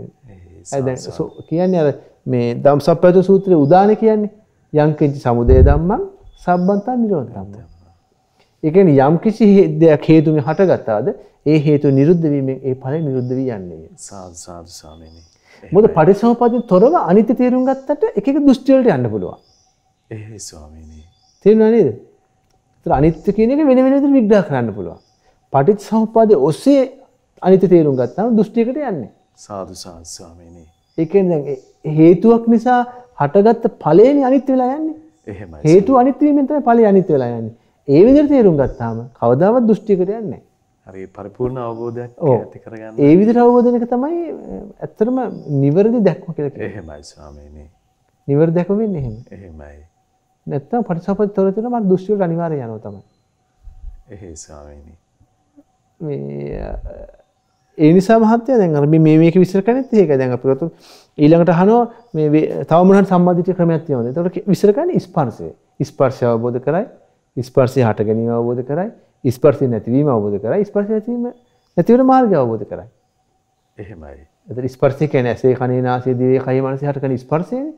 වෙන්නේ දැන් කියන්නේ අර මේ ධම්සප්පද සූත්‍රයේ උදාන කියන්නේ යම් කිංචි සමුදය ධම්මං සබ්බන්තා නිරෝධකම්ය. එකන යම් කිසි දෙයක් හේතුම හටගත්තාද ඒ හේතු නිරුද්ධවීමෙන් ඒ පල නිරුද්ධ වී යන්නේ සාධසාධසාමන. මොද පරිසහපති තොරව අනිති තේරුම් ගත්තට එක දුෂ්ටියලට යන්න පුළුවන්. ඒ ස්වාමීනී. තේරනනේද අනිත්‍ය කියනක වෙන වෙනද විග්‍රා කරන්න පුළුවන්. පටිත් සහපාද ඔස්සේ අනිත තේරුම් ගත්තාම දුෘෂ්ටිකට යන්නේ සාධ සංස්වාමනී. එක හේතුවක් නිසා හටගත්ත පලේනි අනිත් වෙලා යන්නේ හේතු අනිත්වීමෙන් තමයි ඵලය අනිත් වෙලා යන්නේ. ඒ විදිහට තේරුම් ගත්තාම කවදාවත් දෘෂ්ටියකට යන්නේ නැහැ. හරි පරිපූර්ණ අවබෝධයක් ඇති කරගන්න. ඒ විදිහට අවබෝධන එක තමයි ඇත්තටම නිවර්දි දැක්ම කියලා කියන්නේ. එහෙමයි ස්වාමීනි. නිවර්දි දැක්ම වෙන්නේ එහෙම. එහෙමයි. නැත්තම් පටිසපද තොරතුර මම දෘෂ්ටි වලට අනිවාර්යයෙන් යනවා තමයි. එහෙයි ස්වාමීනි. මේ ඒ නිසා මහත්තයා දැන් අර මේ මේක විස්තර කරන්නේ ඒක දැන් අපි ගත්තොත් ඊළඟට අහනවා මේ තව මොනවාට සම්බන්ධිත ක්‍රමයක් තියෙනවද? එතකොට විසර ගන්න ස්පර්ශය. ස්පර්ශය අවබෝධ කරයි. ස්පර්ශය හට ගැනීම අවබෝධ කරයි. ස්පර්ශය නැතිවීම අවබෝධ කරයි. ස්පර්ශය නැතිවීම නැතිවෙන මාර්ගය අවබෝධ කරයි. එහෙමයි. එතන ස්පර්ශය කියන්නේ ඇසේ කනේ නාසය දිවේ කය මනස හට ගන්න ස්පර්ශයනේ.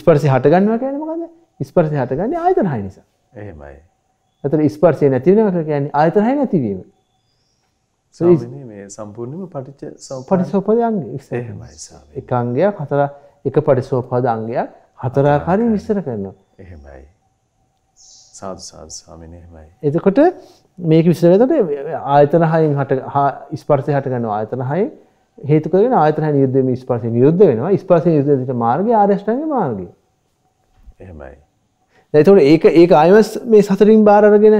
ස්පර්ශය හට ගන්නවා කියන්නේ මොකද? ස්පර්ශය හටගන්නේ ආයතන හය නිසා. එහෙමයි. එතන ස්පර්ශය නැතිවෙනවා කියන්නේ ආයතන හය නැතිවීම. ස්වාමීනි මේ සම්පූර්ණයෙන්ම පටිච්ච සමුප්පාද පටිසෝපද අංගය එහෙමයි ස්වාමී. එක අංගයක් හතර එක පටිසෝපද අංගයක් හතර ආකාරයෙන් විස්තර කරනවා. එහෙමයි. සාදු සාදු ස්වාමීන් එහෙමයි. එතකොට මේක විස්තර කරනකොට ආයතන හයෙන් හට ස්පර්ශය හට ගන්නවා ආයතන හයෙන් හේතු කරගෙන ආයතන නිරුද්ධ වීම ස්පර්ශය නිරුද්ධ වෙනවා. ස්පර්ශය නිරුද්ධ වෙන මාර්ගය ආරෂ්ඨාංග මාර්ගය. එහෙමයි. එතකොට ඒක ඒක ආයමස් මේ සතරින් බාර අරගෙන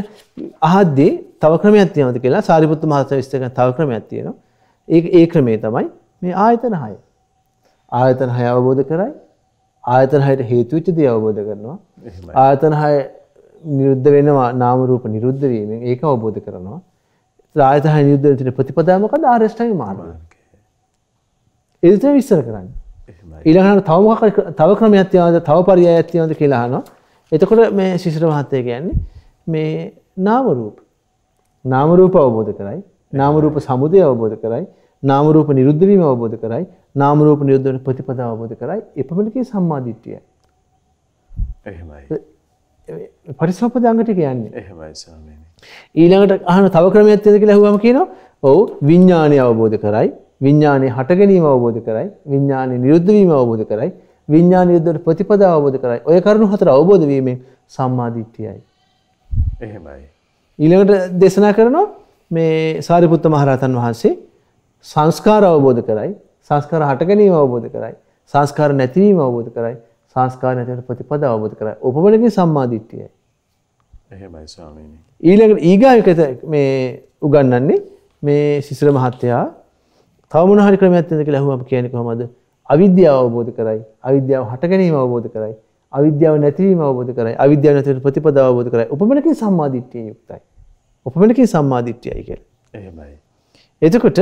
අහද්දී තව ක්‍රමයක් තියෙනවද කියලා සාරිපුත්ත මහත්තයා විස්තර කරන තව ක්‍රමයක් තියෙනවා. ඒක ඒ ක්‍රමය තමයි මේ ආයතන 6. ආයතන 6 අවබෝධ කරයි. ආයතන 6ට හේතු වෙච්ච දේ අවබෝධ කරනවා. ආයතන 6 නිරුද්ධ වෙනවා නාම රූප නිරුද්ධ වීමෙන් ඒක අවබෝධ කරනවා. ආයතන 6 නිරුද්ධ වෙන තියෙන ප්‍රතිපදාව මොකද? ආරෂ්ඨාගේ මාර්ගය. ඒක විස්තර කරන්නේ. ඊළඟට තව මොකක් තව ක්‍රමයක් තියෙනවද? තව පරයයක් තියෙනවද කියලා අහනවා. එතකොට මේ සිසිර මහත්තය කියන්නේ මේ නාමරූප නාමරූප අවබෝධ කරයි නාමරූප සමුදය අවබෝධ කරයි නාමරූප නිරුද්ධවීම අවබෝධ කරයි නාමරූප නිරුද්ධවන ප්‍රතිපදා අවබෝධ කරයි එපමණකේ සම්මාධිට්ඨිය. එහෙමයි. පරිසම්පද අංග ටික යන්නේ. එහෙමයි ස්වාමීනි. ඊළඟට අහන තව ක්‍රමයක් තියෙනද කියලා අහුවම කියනවා. ඔව් විඥාණය අවබෝධ කරයි. විඥාණය හට ගැනීම අවබෝධ කරයි. විඥාණය නිරුද්ධ වීම අවබෝධ කරයි. විඥාන යුද්ධයට ප්‍රතිපදාව අවබෝධ කරයි. ඔය කරුණු හතර අවබෝධ වීමෙන් සම්මාදිට්ඨියයි. එහෙමයි. ඊළඟට දේශනා කරනවා මේ සාරිපුත්ත මහරහතන් වහන්සේ සංස්කාර අවබෝධ කරයි. සංස්කාර හට ගැනීම අවබෝධ කරයි. සංස්කාර නැතිවීම අවබෝධ කරයි. සංස්කාර නැතිවට ප්‍රතිපදාව අවබෝධ කරයි. උපමණකින් සම්මාදිට්ඨියයි. එහෙමයි ස්වාමීනි. ඊළඟට ඊගායක මේ උගන්වන්නේ මේ සිසිර මහත්තයා තව මොන හරි ක්‍රමයක් තියෙනද කියලා අහුවම කියන්නේ කොහමද? අවිද්‍යාව අවබෝධ කරයි අවිද්‍යාව හට ගැනීම අවබෝධ කරයි අවිද්‍යාව නැතිවීම අවබෝධ කරයි අවිද්‍යාව නැතිවට ප්‍රතිපදාව අවබෝධ කරයි උපමණකින් සම්මාදිට්ඨිය යුක්තයි උපමණකින් සම්මාදිට්ඨියයි කියලා එහෙමයි එතකොට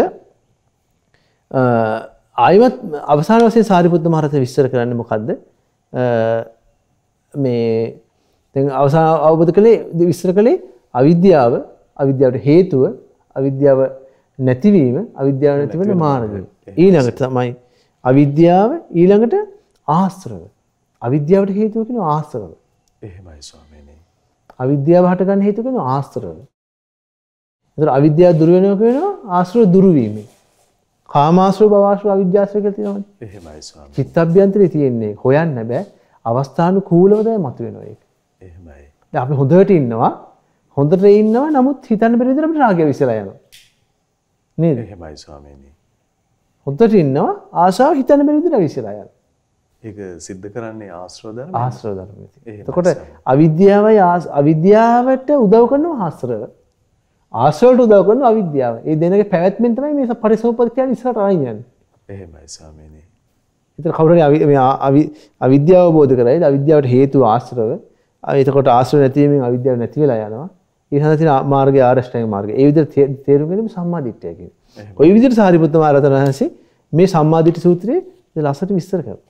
ආයමත් අවසාන වශයෙන් සාරිපුත්ත මහ රහතන් විස්තර කරන්නේ මොකද්ද මේ දැන් අවසාන අවබෝධ කළේ විස්තර කළේ අවිද්‍යාව අවිද්‍යාවට හේතුව අවිද්‍යාව නැතිවීම අවිද්‍යාව නැතිවෙන මාර්ගය ඊළඟට තමයි අවිද්‍යාව ඊළඟට ආශ්‍රව. අවිද්‍යාවට හේතුව කියනවා ආශ්‍රව. එහෙමයි ස්වාමීනි. අවිද්‍යාව හටගන්න හේතුව කියනවා ආශ්‍රව. ඒතර අවිද්‍යාව දුර වෙනවා කියනවා ආශ්‍රව දුරු වීම. කාමාශ්‍රව භවශ්‍රව අවිද්‍යාශ්‍රව කියලා තියෙනවනේ. එහෙමයි ස්වාමීනි. චිත්තඅභ්‍යන්තරේ තියෙන්නේ හොයන්න බෑ. අවස්ථානුකූලව තමයි මතුවෙනවා ඒක. එහෙමයි. දැන් අපි හොඳට ඉන්නවා. හොඳට ඉන්නවා නමුත් හිතන්න බැරි විදිහට අපිට රාගය විසලා යනවා. නේද? එහෙමයි ස්වාමීනි. හොද්දට ඉන්නවා ආශාව හිතන බැරිදිර විසිරයන් ඒ සිද්ධ කරන්නේ ආශ්‍රෝධ ආශ්‍රෝධර්මති එතකොට අවිද්‍යාවයි අවිද්‍යාවට උදව් කරනවා හාස්ත්‍ර ආසල්ට උදව කරන අවිද්‍යාව ඒ දෙනගේ පැවැත්මෙන්තමයි මේ පරිසෝපතියන් ඉස්සරට ආයන් එහෙමයි සාමීනී එතන කවුරුහරි අවිද්‍යාව බෝධ කරයිද අවිද්‍යාවට හේතු ආශ්‍රව. එතකොට ආශ්‍රව නැතිවීමෙන් අවිද්‍යාව නැති වෙලා යනවා. ඊහඳ තියෙන මාර්ගය ආරෂ්ඨාංග මාර්ගය. ඒ විදිහට තේරුම් ගැනීම සම්මා දිට්ඨිය කියන්නේ. කොයි විදිහට සාරිපුත්ත මහරහතන් වහන්සේ මේ සම්මාදිට සූත්‍රයේ ලස්සට විස්තර කරනවා.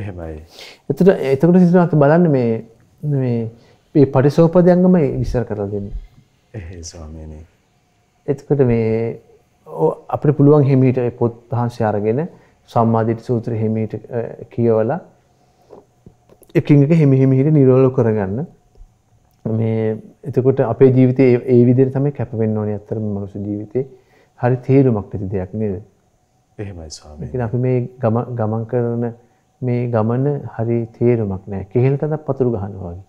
එහෙමයි. එතන එතකොට සිතනවා බලන්න මේ මේ මේ පටිසෝපදයන්ගම විස්තර කරලා දෙන්නේ. එහෙ ස්වාමීනි. එතකොට මේ අපිට පුළුවන් හිමීට පොත් වහන්සේ අරගෙන සම්මාදිට සූත්‍ර හිමීට කියවලා එකින් එක හිමි හිමිහිට නිරෝල කරගන්න. මේ එතකොට අපේ ජීවිතේ ඒ විදිහට තමයි කැප වෙන්න ඕනේ අත්‍තරම මනුස්ස ජීවිතේ. හරි තේරුමක් නැති දෙයක් නේද? එහෙමයි ස්වාමී. ඉතින් අපි මේ ගමන් කරන මේ ගමන හරි තේරුමක් නැහැ. කෙහෙල් කඳක් පතුරු ගහනවා වගේ.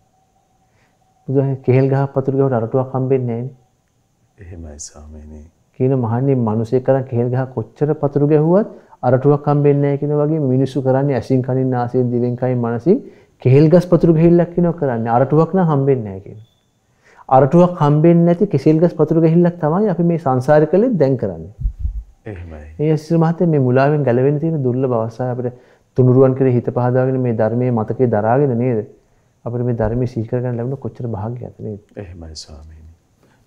බුදුහාම කෙහෙල් ගහක් පතුරු ගහවට අරටුවක් හම්බෙන්නේ නැහැ. එහෙමයි ස්වාමීනි. කියන මහන්නේ මිනිස්සේ කරන් කෙහෙල් ගහ කොච්චර පතුරු ගැහුවත් අරටුවක් හම්බෙන්නේ නැහැ කියන වගේ මිනිස්සු කරන්නේ ඇසින් කනින් නාසයෙන් දිවෙන් කයින් මනසින් කෙහෙල් ගස් පතුරු ගහිල්ලක් කියනවා කරන්නේ අරටුවක් නම් හම්බෙන්නේ නැහැ කියනවා. අරටුවක් හම්බෙන් නැති කෙසිල්ගස් පතුර ගහිල්ලක් තමයි අපි මේ සංසාර කළේ දැන් කරන්න ඒ මහත මේ මුලාවෙන් ගැලවෙන තියෙන දුර්ල බවසා අපට තුනුරුවන් කර හිත පහදාගෙන මේ ධර්මය මතකේ දරාගෙන නේද අපට මේ ධර්මය සීකරගන්න ලැබුණ කොච්චර භාග්‍ය ඇතනේ එහෙමයි ස්වාමීනි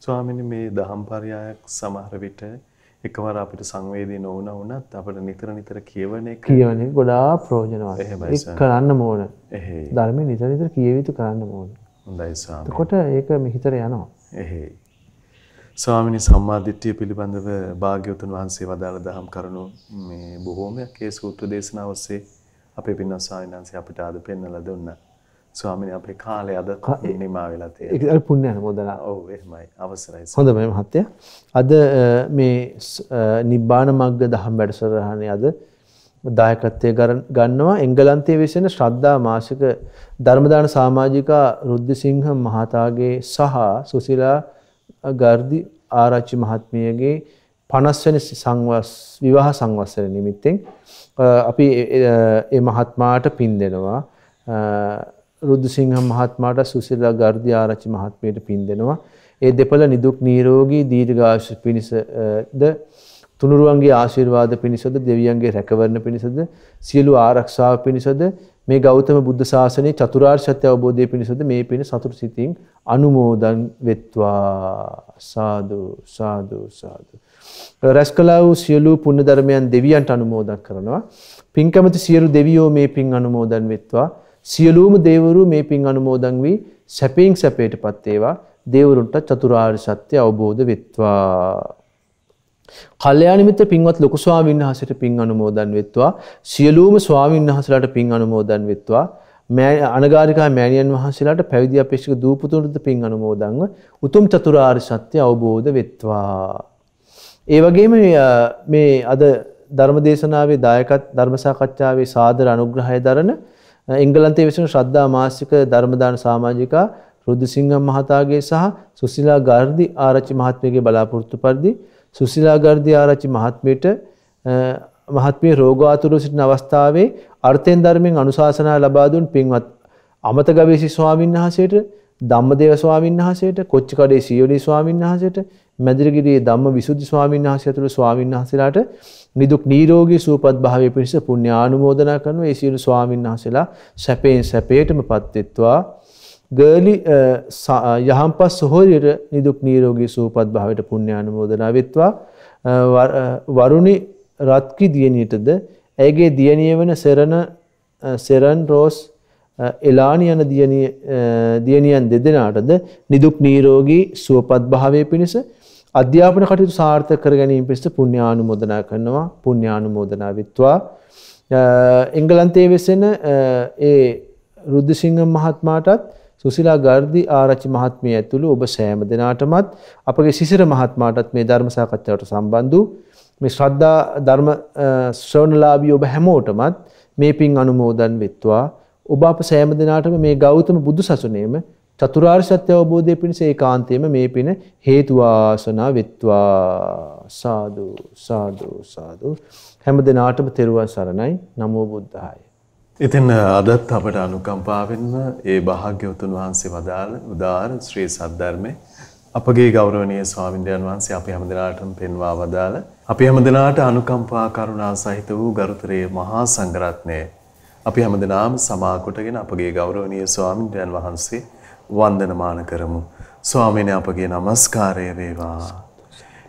ස්වාමීනි මේ දහම් පරයයක් සමහර විට එකවර අපිට සංවේදී නොවන වුණත් අපිට නිතර නිතර කියවන එක කියවන එක ගොඩාක් ප්‍රයෝජනවත්. ඒක කරන්න ඕන. ධර්මයේ නිතර නිතර කියවිතු කරන්න ඕන. හොඳයි ස්වාමී. එතකොට ඒක මිහිතර යනවා. එහෙයි. ස්වාමිනී සම්මාදිට්ඨිය පිළිබඳව භාග්‍යවතුන් වහන්සේ වදාළ දහම් කරුණු මේ බොහෝමයක් ඒ සූත්‍ර දේශනාව ඔස්සේ අපේ පින්වත් ස්වාමීන් වහන්සේ අපිට ආද පෙන්වලා දුන්නා. ස්වාමිනී අපේ කාලය අද නිමා වෙලා තියෙනවා. ඒක පුණ්‍ය අනුමෝදනා. ඔව් එහෙමයි. අවසරයි. හොඳයි මහත්තයා. අද මේ නිබ්බාන මග්ග දහම් වැඩසටහනේ අද දායකත්වය ගන්නවා එංගලන්තයේ වෙසෙන ශ්‍රද්ධා මාසික ධර්මදාන සමාජිකා රුද්දසිංහ මහතාගේ සහ සුසිලා ගර්දි ආරච්චි මහත්මියගේ 50 වෙනි සංවස් විවාහ සංවත්සර නිමිත්තෙන් අපි ඒ මහත්මාට පින් දෙනවා රුද්දසිංහ මහත්මාට සුසිලා ගර්දි ආරච්චි මහත්මියට පින් දෙනවා ඒ දෙපළ නිදුක් නිරෝගී දීර්ඝායුෂ පිණිසද තුනුරුවන්ගේ ආශිර්වාද පිණිසද දෙවියන්ගේ රැකවරණ පිණිසද සියලු ආරක්ෂාව පිණිසද මේ ගෞතම බුද්ධ ශාසනයේ චතුරාර්ය සත්‍ය අවබෝධය පිණිසද මේ පින සතුට සිතින් අනුමෝදන් වෙත්වා සාදු සාදු සාදු රැස්කලා වූ සියලු පුණ්‍ය ධර්මයන් දෙවියන්ට අනුමෝදන් කරනවා පින්කමති සියලු දෙවියෝ මේ පින් අනුමෝදන් වෙත්වා සියලුම දේවරු මේ පින් අනුමෝදන් වී සැපෙන් සැපයටපත් වේවා දේවරුන්ට චතුරාර්ය සත්‍ය අවබෝධ වෙත්වා කල්යාණ මිත්‍ර පින්වත් ලොකු ස්වාමීන් වහන්සේට පින් අනුමෝදන් වෙත්වා සියලුම ස්වාමීන් වහන්සේලාට පින් අනුමෝදන් වෙත්වා මෑ අනගාരികා මෑණියන් වහන්සේලාට පැවිදි අපේක්ෂක දූපතුන්ට පින් අනුමෝදන්ව උතුම් චතුරාර්ය සත්‍ය අවබෝධ වෙත්වා ඒ වගේම මේ අද ධර්මදේශනාවේ දායකත් ධර්ම සාකච්ඡාවේ සාදර අනුග්‍රහය දරන එංගලන්තයේ විසින් ශ්‍රද්ධා මාසික ධර්මදාන සමාජිකා රුද්දසිංහ මහතාගේ සහ සුසිලා ගර්දි ආරච්චි මහත්මියගේ බලාපොරොත්තු පරිදි සුසිලා ගර්ධි ආරච්චි මහත්මියට මහත්මිය රෝගාතුර සිටින අවස්ථාවේ අර්ථයෙන් ධර්මයෙන් අනුශාසනා ලබා දුන් පින්වත් අමතගවේසි ස්වාමීන් වහන්සේට ධම්මදේව ස්වාමීන් වහන්සේට කොච්චිකඩේ සීයලී ස්වාමීන් වහන්සේට මැදිරිගිරියේ ධම්ම විසුද්ධි ස්වාමීන් වහන්සේ ඇතුළු ස්වාමීන් වහන්සේලාට නිදුක් නිරෝගී සුවපත් භාවය පිණිස පුණ්‍ය ආනුමෝදනා කරන ඒ සියලු ස්වාමීන් වහන්සේලා සැපයෙන් සැපේටමපත් වෙත්වා ගර්ලි යහම්පස් සොහොරියට නිදුක් නීරෝගී සූපත් භාවයට පුණ්‍යානුමෝදනා වෙත්වා වරුණි රත්කි දියණියටද ඇයගේ දියණිය වෙන සෙරණ සෙරන් රෝස් එලානි යන දියණියන් දෙදෙනාටද නිදුක් නීරෝගී සුවපත් භාවය පිණිස අධ්‍යාපන කටයුතු සාර්ථක කර ගැනීම පිණිස පුණ්‍යානුමෝදනා කරනවා පුණ්‍යානුමෝදනා විත්වා එංගලන්තයේ වෙසෙන ඒ රුද්දසිංහ මහත්මයාටත් සුසිලා ගර්දි ආරච්චි මහත්මිය ඇතුළු ඔබ සෑම දෙනාටමත් අපගේ සිසිර මහත්මාටත් මේ ධර්ම සාකච්ඡාවට සම්බන්ධ වූ මේ ශ්‍රද්ධා ධර්ම ශ්‍රවණලාභී ඔබ හැමෝටමත් මේ පින් අනුමෝදන් වෙත්වා ඔබ අප සෑම දෙනාටම මේ ගෞතම බුදු සසුනේම චතුරාර්ය සත්‍ය අවබෝධය පිණිස ඒකාන්තයෙන්ම මේ පින හේතු වාසනා වෙත්වා සාදු සාදු සාදු හැම දිනාටම තෙරුවන් සරණයි නමෝ බුද්ධාය ඉතින් අදත් අපට අනුකම්පාවෙන්ම ඒ භාග්‍යවතුන් වහන්සේ වදාළ උදාර ශ්‍රී සද්ධර්මය අපගේ ගෞරවනීය ස්වාමින්දයන් වහන්සේ අපි හැමදෙනාටම පෙන්වා වදාළ අපි හැමදෙනාට අනුකම්පා කරුණා සහිත වූ ගරුතරේ මහා සංඝරත්නය අපි හැමදෙනාම සමා කොටගෙන අපගේ ගෞරවනීය ස්වාමින්දයන් වහන්සේ වන්දනමාන කරමු ස්වාමීනි අපගේ নমස්කාරය වේවා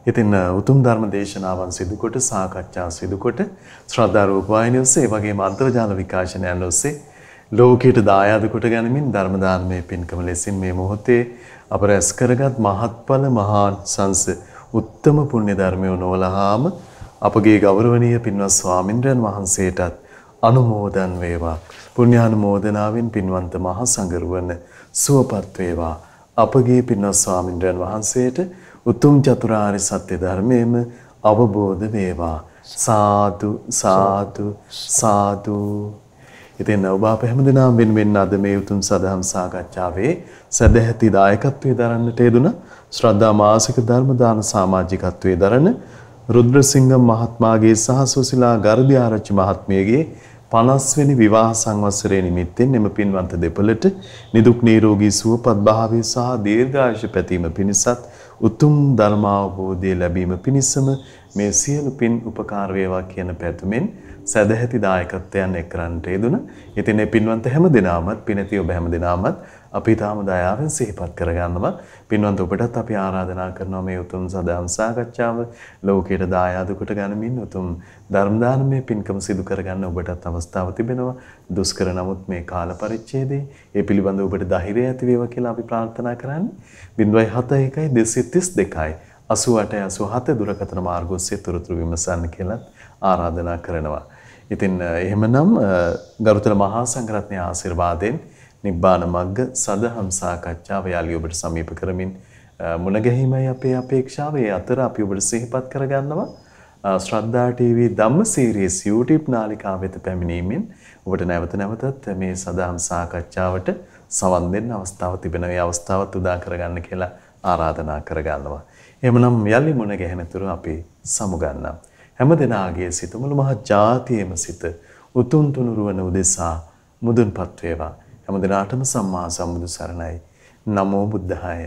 ඉතින් උතුම් ධර්ම දේශනාවන් සිදුකොට සාකච්ඡා සිදුකොට ශ්‍රද්ධා රූපවාහිනිය ඔස්සේ ඒ වගේම අන්තර්ජාල විකාශනයන් ඔස්සේ ලෝකයට දායාද කොට ගැනීමෙන් ධර්ම දානමය පින්කම ලෙසින් මේ මොහොතේ අප රැස් කරගත් මහත්ඵල මහා සංස උත්තම පුණ්‍ය ධර්මය නොවලහාම අපගේ ගෞරවනීය පින්වත් ස්වාමින්ද්‍රයන් වහන්සේටත් අනුමෝදන් වේවා පුණ්‍යානුමෝදනාවෙන් පින්වන්ත මහ සංගරුවන සුවපත් වේවා අපගේ පින්වත් ස්වාමින්ද්‍රයන් වහන්සේට උතුම් චතුරාර්ය සත්‍ය ධර්මයේම අවබෝධ වේවා. සාදු සාදු සාදු ඉතින් ඔබ අප හැමදෙනාම වෙනුවෙන් අද මේ උතුම් සදහම් සාකච්ඡාවේ සදැහැති දායකත්වයේ දරන්නට යෙදුන ශ්‍රද්ධා මාසික ධර්ම දාන සමාජිකත්වයේ දරන රුද්‍රසිංහ මහත්මයාගේ සහ සුසිලා ගර්දිආරච්චි මහත්මියගේ 50 වෙනි විවාහ සංවත්සරයේ නිමිත්තෙන් එම පින්වන්ත දෙපළට නිදුක් නිරෝගී සුවපත් භාවය සහ දීර්ඝායුෂ පැතීම පිණිසත් උතුම් ධර්මාවබෝධය ලැබීම පිණිසම මේ සියලු පින් උපකාර වේවා කියන පැතුමින් සදැහැති දායකත්වයන් එක්රන්ට යෙදුණ. ඉතින් මේ පින්වන්ත හැම දිනාමත් පිනති ඔබ හැම දිනාමත් අපි තාම දයාවෙන් සිහිපත් කරගන්නවා. පින්වන්ත ඔබටත් අපි ආරාධනා කරනවා මේ උතුම් සදාම් සාකච්ඡාව ලෝකයට දායාද කොට ගනිමින් උතුම් ධර්ම දානමේ පින්කම සිදු කරගන්න ඔබටත් අවස්ථාව තිබෙනවා. දුෂ්කර නමුත් මේ කාල පරිච්ඡේදයේ ඒ පිළිබඳව ඔබට ධෛර්යය ඇති වේවා කියලා අපි ප්‍රාර්ථනා කරන්නේ. 071 232 88 87 දුරකථන මාර්ගෝස්සේ තොරතුරු විමසන්න කියලා ආරාධනා කරනවා. ඉතින් එහෙමනම් ගරුතර මහා සංඝරත්නයේ ආශිර්වාදයෙන් නිබ්බාන මග්ග සදහම් සාකච්ඡාව යාළුවෝ ඔබට සමීප කරමින් මුණගැහිමයි අපේ අපේක්ෂාව. ඒ අතර අපි ඔබට සිහිපත් කරගන්නවා ශ්‍රද්ධා TV ධම්ම සීරීස් YouTube නාලිකාව වෙත පැමිණීමෙන් ඔබට නැවත නැවතත් මේ සදහම් සාකච්ඡාවට සවන් දෙන්න අවස්ථාව තිබෙන මේ අවස්ථාවත් උදා කරගන්න කියලා ආරාධනා කරගන්නවා. එමනම් යලි මුණ ගැහෙනතුරු අපි සමුගන්නම්. හැම දෙනාගේ සිතමුළු මහ ජාතියේම සිත උතුම් තුනුරුවන උදෙසා මුදුන්පත් වේවා. හැම දිනාටම සම්මා සම්බුදු සරණයි. නමෝ බුද්ධාය.